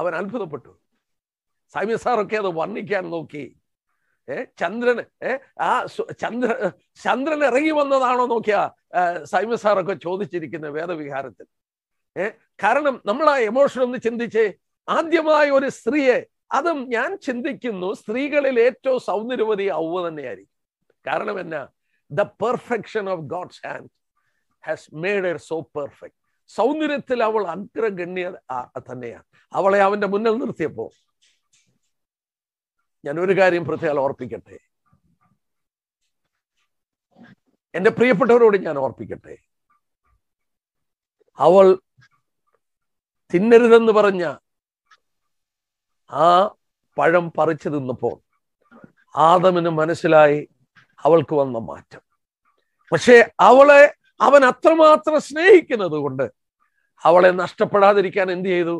അവൻ അത്ഭുതപ്പെട്ടു സാമ്യ സാറൊക്കെ അത് വർണ്ണിക്കാൻ നോക്കി ഏ ചന്ദ്രൻ ഏ ആ ചന്ദ്ര ചന്ദ്രൻ ഇറങ്ങി വന്നതാണോ നോക്കിയ സൈമ്യ സാറൊക്കെ ചോദിച്ചിരിക്കുന്ന വേദവിഹാരത്തിൽ ഏ കാരണം നമ്മൾ ആ എമോഷൻ ഒന്ന് ചിന്തിച്ച് ആദ്യമായ ഒരു സ്ത്രീയെ അതും ഞാൻ ചിന്തിക്കുന്നു സ്ത്രീകളിൽ ഏറ്റവും സൗന്ദര്യവതി ഔവ തന്നെയായിരിക്കും കാരണം എന്നാ the perfection of God's hand has made her so perfect സൗന്ദര്യത്തിൽ അവൾ ഗണ്യ തന്നെയാണ് അവളെ അവന്റെ മുന്നിൽ നിർത്തിയപ്പോ ഞാൻ ഒരു കാര്യം പ്രത്യേകം ഓർപ്പിക്കട്ടെ എന്റെ പ്രിയപ്പെട്ടവരോട് ഞാൻ ഓർപ്പിക്കട്ടെ അവൾ തിന്നരുതെന്ന് പറഞ്ഞ ആ പഴം പറിച്ചു തിന്നപ്പോൾ ആദമിന് മനസ്സിലായി അവൾക്ക് വന്ന മാറ്റം പക്ഷേ അവളെ അവൻ അത്രമാത്രം സ്നേഹിക്കുന്നത് കൊണ്ട് അവളെ നഷ്ടപ്പെടാതിരിക്കാൻ എന്ത് ചെയ്തു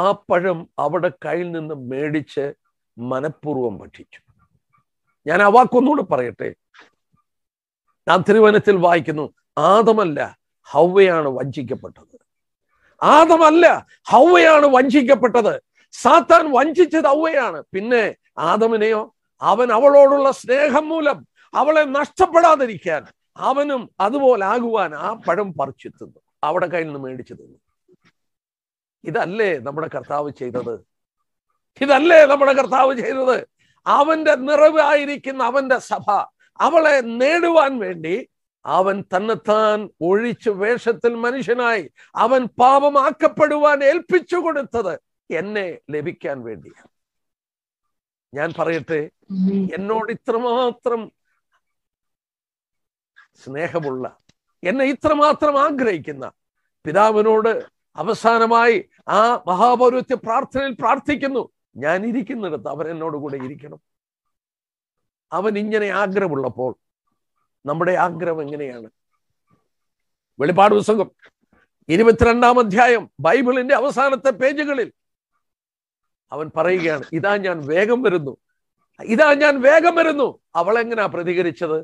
ആ പഴം അവിടെ കയ്യിൽ നിന്ന് മേടിച്ച് മനഃപൂർവ്വം ഭക്ഷിച്ചു ഞാൻ ആ വാക്കൊന്നുകൂടെ പറയട്ടെ ഞാൻ തിരുവനത്തിൽ വായിക്കുന്നു ആദമല്ല ഹൗവയാണ് വഞ്ചിക്കപ്പെട്ടത് ആദമല്ല ഹൗവയാണ് വഞ്ചിക്കപ്പെട്ടത് സാത്താൻ വഞ്ചിച്ചത് ഹൗവയാണ് പിന്നെ ആദമിനെയോ അവൻ അവളോടുള്ള സ്നേഹം മൂലം അവളെ നഷ്ടപ്പെടാതിരിക്കാൻ അവനും അതുപോലെ ആകുവാൻ ആ പഴം പറിച്ചെത്തുന്നു അവിടെ കയ്യിൽ നിന്ന് മേടിച്ചു തന്നു ഇതല്ലേ നമ്മുടെ കർത്താവ് ചെയ്തത് ഇതല്ലേ നമ്മുടെ കർത്താവ് ചെയ്തത് അവന്റെ നിറവായിരിക്കുന്ന അവന്റെ സഭ അവളെ നേടുവാൻ വേണ്ടി അവൻ തന്നെത്താൻ ഒഴിച്ച് വേഷത്തിൽ മനുഷ്യനായി അവൻ പാപമാക്കപ്പെടുവാൻ ഏൽപ്പിച്ചു കൊടുത്തത് എന്നെ ലഭിക്കാൻ വേണ്ടിയാണ് ഞാൻ പറയട്ടെ എന്നോട് ഇത്രമാത്രം സ്നേഹമുള്ള എന്നെ ഇത്രമാത്രം ആഗ്രഹിക്കുന്ന പിതാവിനോട് അവസാനമായി ആ മഹാപൗരത്യ പ്രാർത്ഥനയിൽ പ്രാർത്ഥിക്കുന്നു ഞാൻ ഇരിക്കുന്നിടത്ത് അവൻ എന്നോട് കൂടെ ഇരിക്കണം അവൻ ഇങ്ങനെ ആഗ്രഹമുള്ളപ്പോൾ നമ്മുടെ ആഗ്രഹം എങ്ങനെയാണ് വെളിപാട് പുസ്തകം ഇരുപത്തിരണ്ടാം അധ്യായം ബൈബിളിന്റെ അവസാനത്തെ പേജുകളിൽ അവൻ പറയുകയാണ് ഇതാ ഞാൻ വേഗം വരുന്നു ഇതാ ഞാൻ വേഗം വരുന്നു അവളെങ്ങനാ പ്രതികരിച്ചത്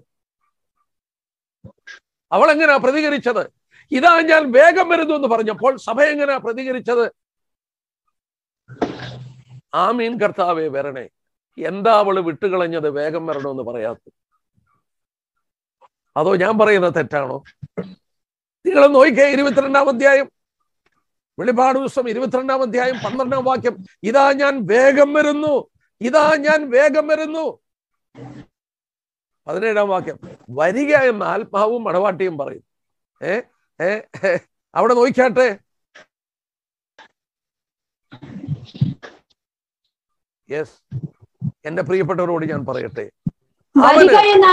അവൾ എങ്ങനെയാ പ്രതികരിച്ചത് ഇതാ ഞാൻ വേഗം വരുന്നു എന്ന് പറഞ്ഞപ്പോൾ സഭ എങ്ങനെയാ പ്രതികരിച്ചത് ആ മീൻ കർത്താവെ വരണേ എന്താ അവള് വിട്ടുകളഞ്ഞത് വേഗം വരണമെന്ന് പറയാത്ത അതോ ഞാൻ പറയുന്നത് തെറ്റാണോ നിങ്ങൾ നോക്കിക്കേ ഇരുപത്തിരണ്ടാം അധ്യായം വെളിപാട് ദിവസം ഇരുപത്തിരണ്ടാം അധ്യായം പന്ത്രണ്ടാം വാക്യം ഇതാ ഞാൻ വേഗം വരുന്നു ഇതാ ഞാൻ വേഗം വരുന്നു പതിനേഴാം വാക്യം വരിക എന്ന ആത്മാവും മടവാട്ടിയും പറയും ഏ ഏ അവിടെ നോയിക്കാട്ടെ യെസ് എന്റെ പ്രിയപ്പെട്ടവരോട് ഞാൻ പറയട്ടെ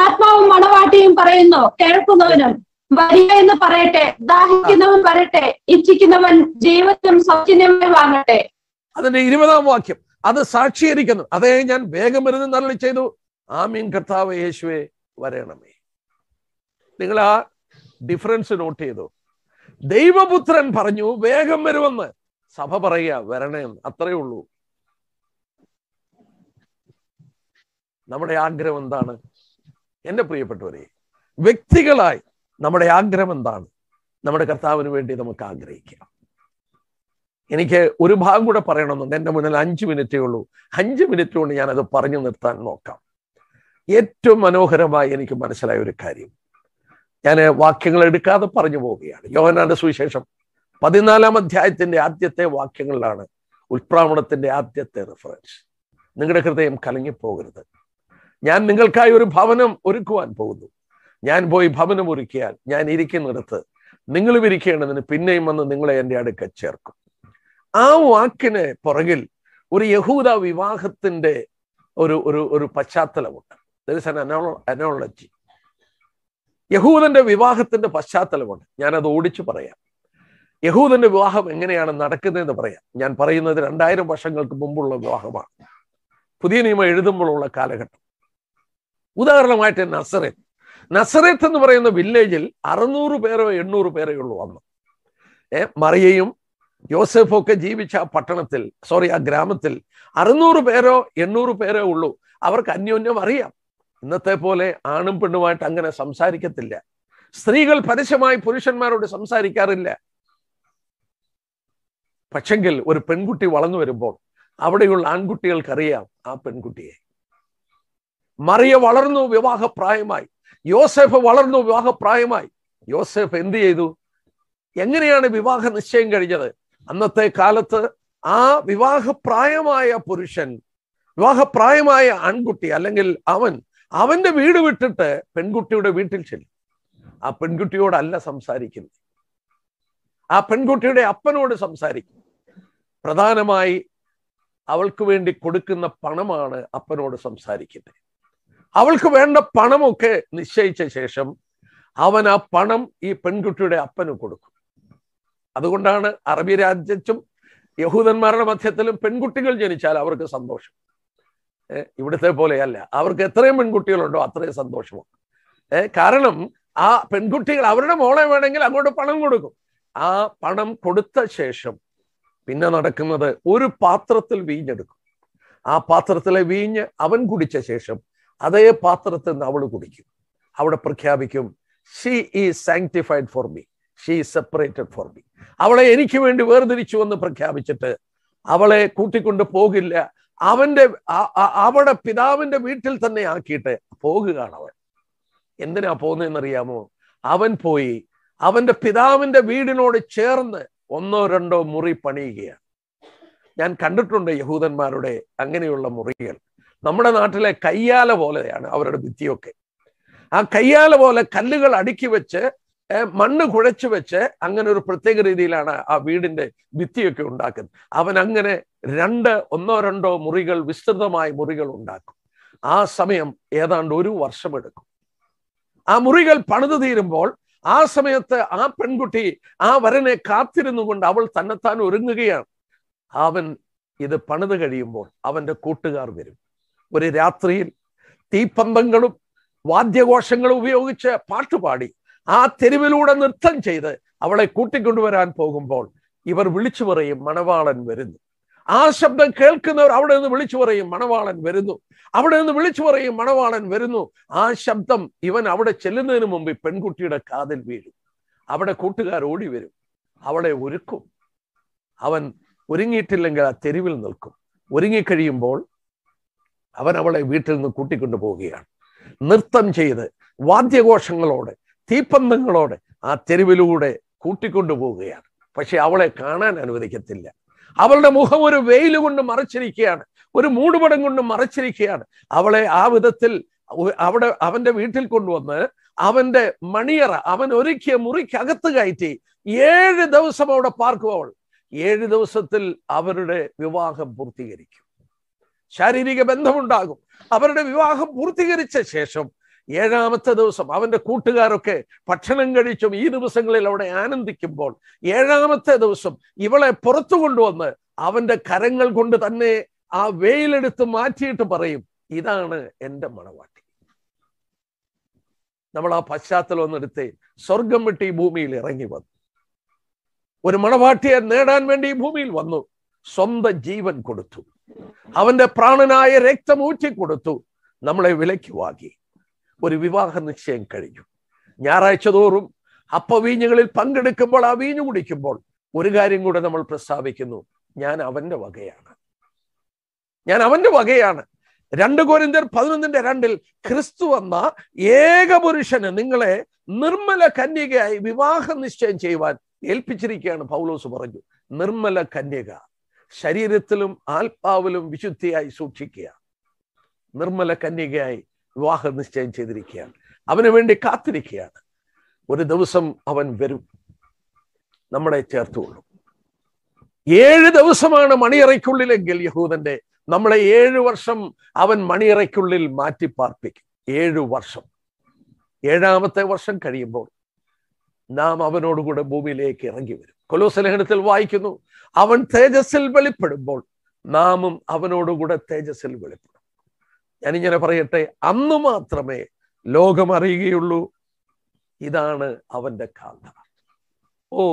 ആത്മാവും മണവാട്ടിയും പറയുന്നു കേൾക്കുന്നവനും വരിക എന്ന് പറയട്ടെ ദാഹിക്കുന്നവൻ വരട്ടെ ഇച്ഛിക്കുന്നവൻ ജീവിതം സൗജന്യമായി വാങ്ങട്ടെ അതിന്റെ ഇരുപതാം വാക്യം അത് സാക്ഷീകരിക്കുന്നു അതേ ഞാൻ വേഗം വരുന്ന നരളി ചെയ്തു ആമീൻ കർത്താവ് യേശുവെ വരണമേ നിങ്ങൾ ആ ഡിഫറൻസ് നോട്ട് ചെയ്തു ദൈവപുത്രൻ പറഞ്ഞു വേഗം വരുമെന്ന് സഭ പറയുക വരണേ അത്രേ ഉള്ളൂ നമ്മുടെ ആഗ്രഹം എന്താണ് എന്റെ പ്രിയപ്പെട്ടവരെ വ്യക്തികളായി നമ്മുടെ ആഗ്രഹം എന്താണ് നമ്മുടെ കർത്താവിന് വേണ്ടി നമുക്ക് ആഗ്രഹിക്കാം എനിക്ക് ഒരു ഭാഗം കൂടെ പറയണമെന്നുണ്ട് എൻ്റെ മുന്നിൽ അഞ്ചു മിനിറ്റേ ഉള്ളൂ അഞ്ചു മിനിറ്റ് കൊണ്ട് ഞാനത് പറഞ്ഞു നിർത്താൻ നോക്കാം ഏറ്റവും മനോഹരമായി എനിക്ക് മനസ്സിലായ ഒരു കാര്യം ഞാൻ വാക്യങ്ങൾ എടുക്കാതെ പറഞ്ഞു പോവുകയാണ് യോഹനാന്റെ സുവിശേഷം പതിനാലാം അധ്യായത്തിന്റെ ആദ്യത്തെ വാക്യങ്ങളിലാണ് ഉൽപ്രാവണത്തിന്റെ ആദ്യത്തെ റെഫറൻസ് നിങ്ങളുടെ ഹൃദയം കലങ്ങിപ്പോകരുത് ഞാൻ നിങ്ങൾക്കായി ഒരു ഭവനം ഒരുക്കുവാൻ പോകുന്നു ഞാൻ പോയി ഭവനം ഒരുക്കിയാൽ ഞാൻ ഇരിക്കുന്നിടത്ത് നിങ്ങളും ഇരിക്കേണ്ടതിന് പിന്നെയും വന്ന് നിങ്ങളെ എൻ്റെ അടുക്ക ചേർക്കും ആ വാക്കിന് പുറകിൽ ഒരു യഹൂദ വിവാഹത്തിന്റെ ഒരു ഒരു ഒരു പശ്ചാത്തലമുണ്ട് ദർ ഇസ് അൻ അനോളജി യഹൂദന്റെ വിവാഹത്തിന്റെ പശ്ചാത്തലമുണ്ട് അത് ഓടിച്ചു പറയാം യഹൂദന്റെ വിവാഹം എങ്ങനെയാണ് നടക്കുന്നതെന്ന് പറയാം ഞാൻ പറയുന്നത് രണ്ടായിരം വർഷങ്ങൾക്ക് മുമ്പുള്ള വിവാഹമാണ് പുതിയ നിയമം എഴുതുമ്പോഴുള്ള കാലഘട്ടം ഉദാഹരണമായിട്ട് നസറത്ത് നസറത്ത് എന്ന് പറയുന്ന വില്ലേജിൽ അറുന്നൂറ് പേരോ എണ്ണൂറ് പേരേ ഉള്ളൂ അന്ന് ഏഹ് മറിയയും ജോസഫും ഒക്കെ ജീവിച്ച ആ പട്ടണത്തിൽ സോറി ആ ഗ്രാമത്തിൽ അറുന്നൂറ് പേരോ എണ്ണൂറ് പേരോ ഉള്ളൂ അവർക്ക് അന്യോന്യം അറിയാം ഇന്നത്തെ പോലെ ആണും പെണ്ണുമായിട്ട് അങ്ങനെ സംസാരിക്കത്തില്ല സ്ത്രീകൾ പരസ്യമായി പുരുഷന്മാരോട് സംസാരിക്കാറില്ല പക്ഷെങ്കിൽ ഒരു പെൺകുട്ടി വളർന്നു വരുമ്പോൾ അവിടെയുള്ള ആൺകുട്ടികൾക്കറിയാം ആ പെൺകുട്ടിയെ മറിയ വളർന്നു വിവാഹപ്രായമായി യോസെഫ് വളർന്നു വിവാഹപ്രായമായി യോസെഫ് എന്ത് ചെയ്തു എങ്ങനെയാണ് വിവാഹ നിശ്ചയം കഴിഞ്ഞത് അന്നത്തെ കാലത്ത് ആ വിവാഹപ്രായമായ പുരുഷൻ വിവാഹപ്രായമായ ആൺകുട്ടി അല്ലെങ്കിൽ അവൻ അവന്റെ വീട് വിട്ടിട്ട് പെൺകുട്ടിയുടെ വീട്ടിൽ ചെല്ലും ആ പെൺകുട്ടിയോടല്ല സംസാരിക്കുന്നത് ആ പെൺകുട്ടിയുടെ അപ്പനോട് സംസാരിക്കും പ്രധാനമായി അവൾക്ക് വേണ്ടി കൊടുക്കുന്ന പണമാണ് അപ്പനോട് സംസാരിക്കുന്നത് അവൾക്ക് വേണ്ട പണമൊക്കെ നിശ്ചയിച്ച ശേഷം അവൻ ആ പണം ഈ പെൺകുട്ടിയുടെ അപ്പന് കൊടുക്കും അതുകൊണ്ടാണ് അറബി രാജ്യത്തും യഹൂദന്മാരുടെ മധ്യത്തിലും പെൺകുട്ടികൾ ജനിച്ചാൽ അവർക്ക് സന്തോഷം ഇവിടുത്തെ പോലെയല്ല അവർക്ക് എത്രയും പെൺകുട്ടികളുണ്ടോ അത്രയും സന്തോഷമാണ് കാരണം ആ പെൺകുട്ടികൾ അവരുടെ മോളെ വേണമെങ്കിൽ അങ്ങോട്ട് പണം കൊടുക്കും ആ പണം കൊടുത്ത ശേഷം പിന്നെ നടക്കുന്നത് ഒരു പാത്രത്തിൽ വീഞ്ഞെടുക്കും ആ പാത്രത്തിലെ വീഞ്ഞ് അവൻ കുടിച്ച ശേഷം അതേ പാത്രത്തിൽ നിന്ന് അവൾ കുടിക്കും അവിടെ പ്രഖ്യാപിക്കും she is sanctified for me she separated for me അവളെ എനിക്ക് വേണ്ടി വേർതിരിച്ചു എന്ന് പ്രഖ്യാപിച്ചിട്ട് അവളെ കൂട്ടിക്കൊണ്ട് പോകില്ല അവന്റെ അവിടെ പിതാവിന്റെ വീട്ടിൽ തന്നെ ആക്കിയിട്ട് പോകുകയാണ് അവൻ എന്തിനാ പോകുന്നതെന്നറിയാമോ അവൻ പോയി അവന്റെ പിതാവിന്റെ വീടിനോട് ചേർന്ന് ഒന്നോ രണ്ടോ മുറി പണിയുകയാണ് ഞാൻ കണ്ടിട്ടുണ്ട് യഹൂദന്മാരുടെ അങ്ങനെയുള്ള മുറികൾ നമ്മുടെ നാട്ടിലെ കയ്യാല പോലെയാണ് അവരുടെ ഭിത്തിയൊക്കെ ആ കയ്യാല പോലെ കല്ലുകൾ അടുക്കി വെച്ച് മണ്ണ് കുഴച്ചു വെച്ച് അങ്ങനെ ഒരു പ്രത്യേക രീതിയിലാണ് ആ വീടിന്റെ ഭിത്തിയൊക്കെ ഉണ്ടാക്കുന്നത് അവൻ അങ്ങനെ രണ്ട് ഒന്നോ രണ്ടോ മുറികൾ വിസ്തൃതമായ മുറികൾ ഉണ്ടാക്കും ആ സമയം ഏതാണ്ട് ഒരു വർഷമെടുക്കും ആ മുറികൾ പണിതു തീരുമ്പോൾ ആ സമയത്ത് ആ പെൺകുട്ടി ആ വരനെ കാത്തിരുന്നു കൊണ്ട് അവൾ തന്നെത്താൻ ഒരുങ്ങുകയാണ് അവൻ ഇത് പണിത് കഴിയുമ്പോൾ അവന്റെ കൂട്ടുകാർ വരും ഒരു രാത്രിയിൽ തീപ്പമ്പങ്ങളും വാദ്യഘോഷങ്ങളും ഉപയോഗിച്ച് പാട്ടുപാടി ആ തെരുവിലൂടെ നൃത്തം ചെയ്ത് അവളെ കൂട്ടിക്കൊണ്ടുവരാൻ പോകുമ്പോൾ ഇവർ വിളിച്ചു പറയും മണവാളൻ വരുന്നു ആ ശബ്ദം കേൾക്കുന്നവർ അവിടെ നിന്ന് വിളിച്ചു പറയും മണവാളൻ വരുന്നു അവിടെ നിന്ന് വിളിച്ചു പറയും മണവാളൻ വരുന്നു ആ ശബ്ദം ഇവൻ അവിടെ ചെല്ലുന്നതിന് മുമ്പ് പെൺകുട്ടിയുടെ കാതിൽ വീഴും അവിടെ കൂട്ടുകാർ ഓടി വരും അവളെ ഒരുക്കും അവൻ ഒരുങ്ങിയിട്ടില്ലെങ്കിൽ ആ തെരുവിൽ നിൽക്കും ഒരുങ്ങിക്കഴിയുമ്പോൾ അവൻ അവളെ വീട്ടിൽ നിന്ന് കൂട്ടിക്കൊണ്ടു പോവുകയാണ് നൃത്തം ചെയ്ത് വാദ്യഘോഷങ്ങളോടെ തീപ്പന്തങ്ങളോടെ ആ തെരുവിലൂടെ കൂട്ടിക്കൊണ്ടുപോവുകയാണ് പക്ഷെ അവളെ കാണാൻ അനുവദിക്കത്തില്ല അവളുടെ മുഖം ഒരു വെയിൽ കൊണ്ട് മറച്ചിരിക്കുകയാണ് ഒരു മൂടുപടം കൊണ്ട് മറച്ചിരിക്കുകയാണ് അവളെ ആ വിധത്തിൽ അവിടെ അവന്റെ വീട്ടിൽ കൊണ്ടുവന്ന് അവന്റെ മണിയറ അവൻ ഒരുക്കിയ മുറിക്കകത്ത് കയറ്റി ഏഴ് ദിവസം അവിടെ പാർക്കും അവൾ ഏഴ് ദിവസത്തിൽ അവരുടെ വിവാഹം പൂർത്തീകരിക്കും ശാരീരിക ബന്ധമുണ്ടാകും അവരുടെ വിവാഹം പൂർത്തീകരിച്ച ശേഷം ഏഴാമത്തെ ദിവസം അവൻ്റെ കൂട്ടുകാരൊക്കെ ഭക്ഷണം കഴിച്ചും ഈ ദിവസങ്ങളിൽ അവിടെ ആനന്ദിക്കുമ്പോൾ ഏഴാമത്തെ ദിവസം ഇവളെ പുറത്തു കൊണ്ടുവന്ന് അവൻ്റെ കരങ്ങൾ കൊണ്ട് തന്നെ ആ വെയിലെടുത്ത് മാറ്റിയിട്ട് പറയും ഇതാണ് എൻ്റെ മണവാട്ടി നമ്മൾ ആ പശ്ചാത്തലം ഒന്നെടുത്ത് സ്വർഗം വിട്ട് ഈ ഭൂമിയിൽ ഇറങ്ങി വന്നു ഒരു മണവാട്ടിയെ നേടാൻ വേണ്ടി ഈ ഭൂമിയിൽ വന്നു സ്വന്തം ജീവൻ കൊടുത്തു അവന്റെ പ്രാണനായ രക്തം ഊറ്റിക്കൊടുത്തു നമ്മളെ വിലയ്ക്ക് വാങ്ങി ഒരു വിവാഹ നിശ്ചയം കഴിഞ്ഞു ഞായറാഴ്ച തോറും അപ്പവീഞ്ഞുകളിൽ പങ്കെടുക്കുമ്പോൾ ആ വീഞ്ഞു കുടിക്കുമ്പോൾ ഒരു കാര്യം കൂടെ നമ്മൾ പ്രസ്താവിക്കുന്നു ഞാൻ അവന്റെ വകയാണ് ഞാൻ അവന്റെ വകയാണ് രണ്ട് കോരിന്തർ പതിനൊന്നിന്റെ രണ്ടിൽ ക്രിസ്തു എന്ന ഏകപുരുഷന് നിങ്ങളെ നിർമ്മല കന്യകയായി വിവാഹ നിശ്ചയം ചെയ്യുവാൻ ഏൽപ്പിച്ചിരിക്കുകയാണ് പൗലോസ് പറഞ്ഞു നിർമ്മല കന്യക ശരീരത്തിലും ആത്മാവിലും വിശുദ്ധിയായി സൂക്ഷിക്കുക നിർമ്മല കന്യകയായി വിവാഹ നിശ്ചയം ചെയ്തിരിക്കുകയാണ് അവന് വേണ്ടി കാത്തിരിക്കുകയാണ് ഒരു ദിവസം അവൻ വരും നമ്മളെ ചേർത്തുകൊള്ളും ഏഴ് ദിവസമാണ് മണിയറയ്ക്കുള്ളിലെങ്കിൽ യഹൂദന്റെ നമ്മളെ ഏഴു വർഷം അവൻ മണിയറയ്ക്കുള്ളിൽ മാറ്റി പാർപ്പിക്കും ഏഴു വർഷം ഏഴാമത്തെ വർഷം കഴിയുമ്പോൾ നാം അവനോടുകൂടെ ഭൂമിയിലേക്ക് ഇറങ്ങി വരും കൊലോസലഹനത്തിൽ വായിക്കുന്നു അവൻ തേജസ്സിൽ വെളിപ്പെടുമ്പോൾ നാമും അവനോടുകൂടെ തേജസ്സിൽ വെളിപ്പെടും ഞാനിങ്ങനെ പറയട്ടെ അന്ന് മാത്രമേ ലോകം അറിയുകയുള്ളൂ ഇതാണ് അവന്റെ കാന്ത ഓ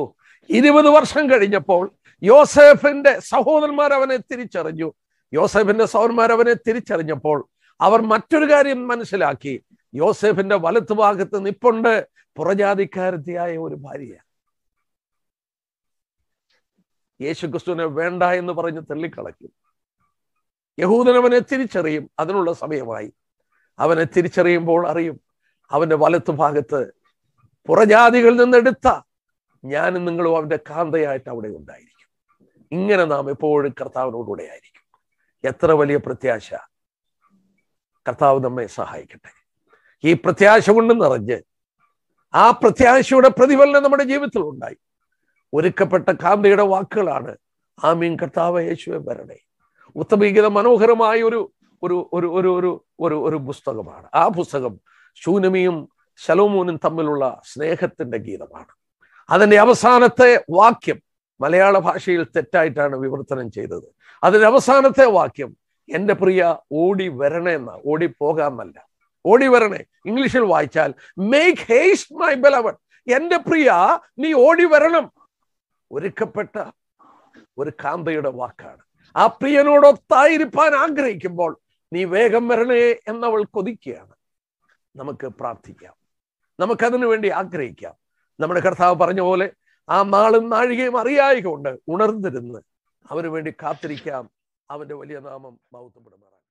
ഇരുപത് വർഷം കഴിഞ്ഞപ്പോൾ യോസെഫിന്റെ സഹോദരന്മാർ അവനെ തിരിച്ചറിഞ്ഞു യോസെഫിന്റെ സഹോദരന്മാർ അവനെ തിരിച്ചറിഞ്ഞപ്പോൾ അവർ മറ്റൊരു കാര്യം മനസ്സിലാക്കി യോസെഫിന്റെ വലത്ത് ഭാഗത്ത് നിപ്പുണ്ട് പുറജാതിക്കാരത്തിയായ ഒരു ഭാര്യ യേശുക്രിസ്തുവിനെ വേണ്ട എന്ന് പറഞ്ഞ് തള്ളിക്കളഞ്ഞു യഹൂദൻ അവനെ തിരിച്ചറിയും അതിനുള്ള സമയമായി അവനെ തിരിച്ചറിയുമ്പോൾ അറിയും അവന്റെ ഭാഗത്ത് പുറജാതികളിൽ നിന്നെടുത്ത ഞാനും നിങ്ങളും അവന്റെ കാന്തയായിട്ട് അവിടെ ഉണ്ടായിരിക്കും ഇങ്ങനെ നാം എപ്പോഴും കർത്താവിനോടുകൂടെ ആയിരിക്കും എത്ര വലിയ പ്രത്യാശ കർത്താവ് നമ്മെ സഹായിക്കട്ടെ ഈ പ്രത്യാശ കൊണ്ട് നിറഞ്ഞ് ആ പ്രത്യാശയുടെ പ്രതിഫലനം നമ്മുടെ ജീവിതത്തിൽ ഉണ്ടായി ഒരുക്കപ്പെട്ട കാന്തയുടെ വാക്കുകളാണ് ആമീൻ കർത്താവ് യേശുവെ വരണേ ഉത്തമീകിത മനോഹരമായ ഒരു ഒരു ഒരു ഒരു ഒരു ഒരു ഒരു പുസ്തകമാണ് ആ പുസ്തകം ശൂനമിയും ശലോമോനും തമ്മിലുള്ള സ്നേഹത്തിന്റെ ഗീതമാണ് അതിന്റെ അവസാനത്തെ വാക്യം മലയാള ഭാഷയിൽ തെറ്റായിട്ടാണ് വിവർത്തനം ചെയ്തത് അതിന്റെ അവസാനത്തെ വാക്യം എൻ്റെ പ്രിയ ഓടി വരണേ എന്ന ഓടി പോകാമെന്നല്ല ഓടി വരണേ ഇംഗ്ലീഷിൽ വായിച്ചാൽ മേക്ക് ഹേസ്റ്റ് മൈ ബലവൺ എൻ്റെ പ്രിയ നീ ഓടി വരണം ഒരുക്കപ്പെട്ട ഒരു കാന്തയുടെ വാക്കാണ് ആ പ്രിയനോടൊത്തായിരിക്കാൻ ആഗ്രഹിക്കുമ്പോൾ നീ വേഗം വരണേ എന്നവൾ കൊതിക്കുകയാണ് നമുക്ക് പ്രാർത്ഥിക്കാം നമുക്കതിനു വേണ്ടി ആഗ്രഹിക്കാം നമ്മുടെ കർത്താവ് പറഞ്ഞ പോലെ ആ നാളും നാഴികയും അറിയായി കൊണ്ട് ഉണർന്നിരുന്ന് അവന് വേണ്ടി കാത്തിരിക്കാം അവന്റെ വലിയ നാമം മൗത്തപ്പെടുമാറാണ്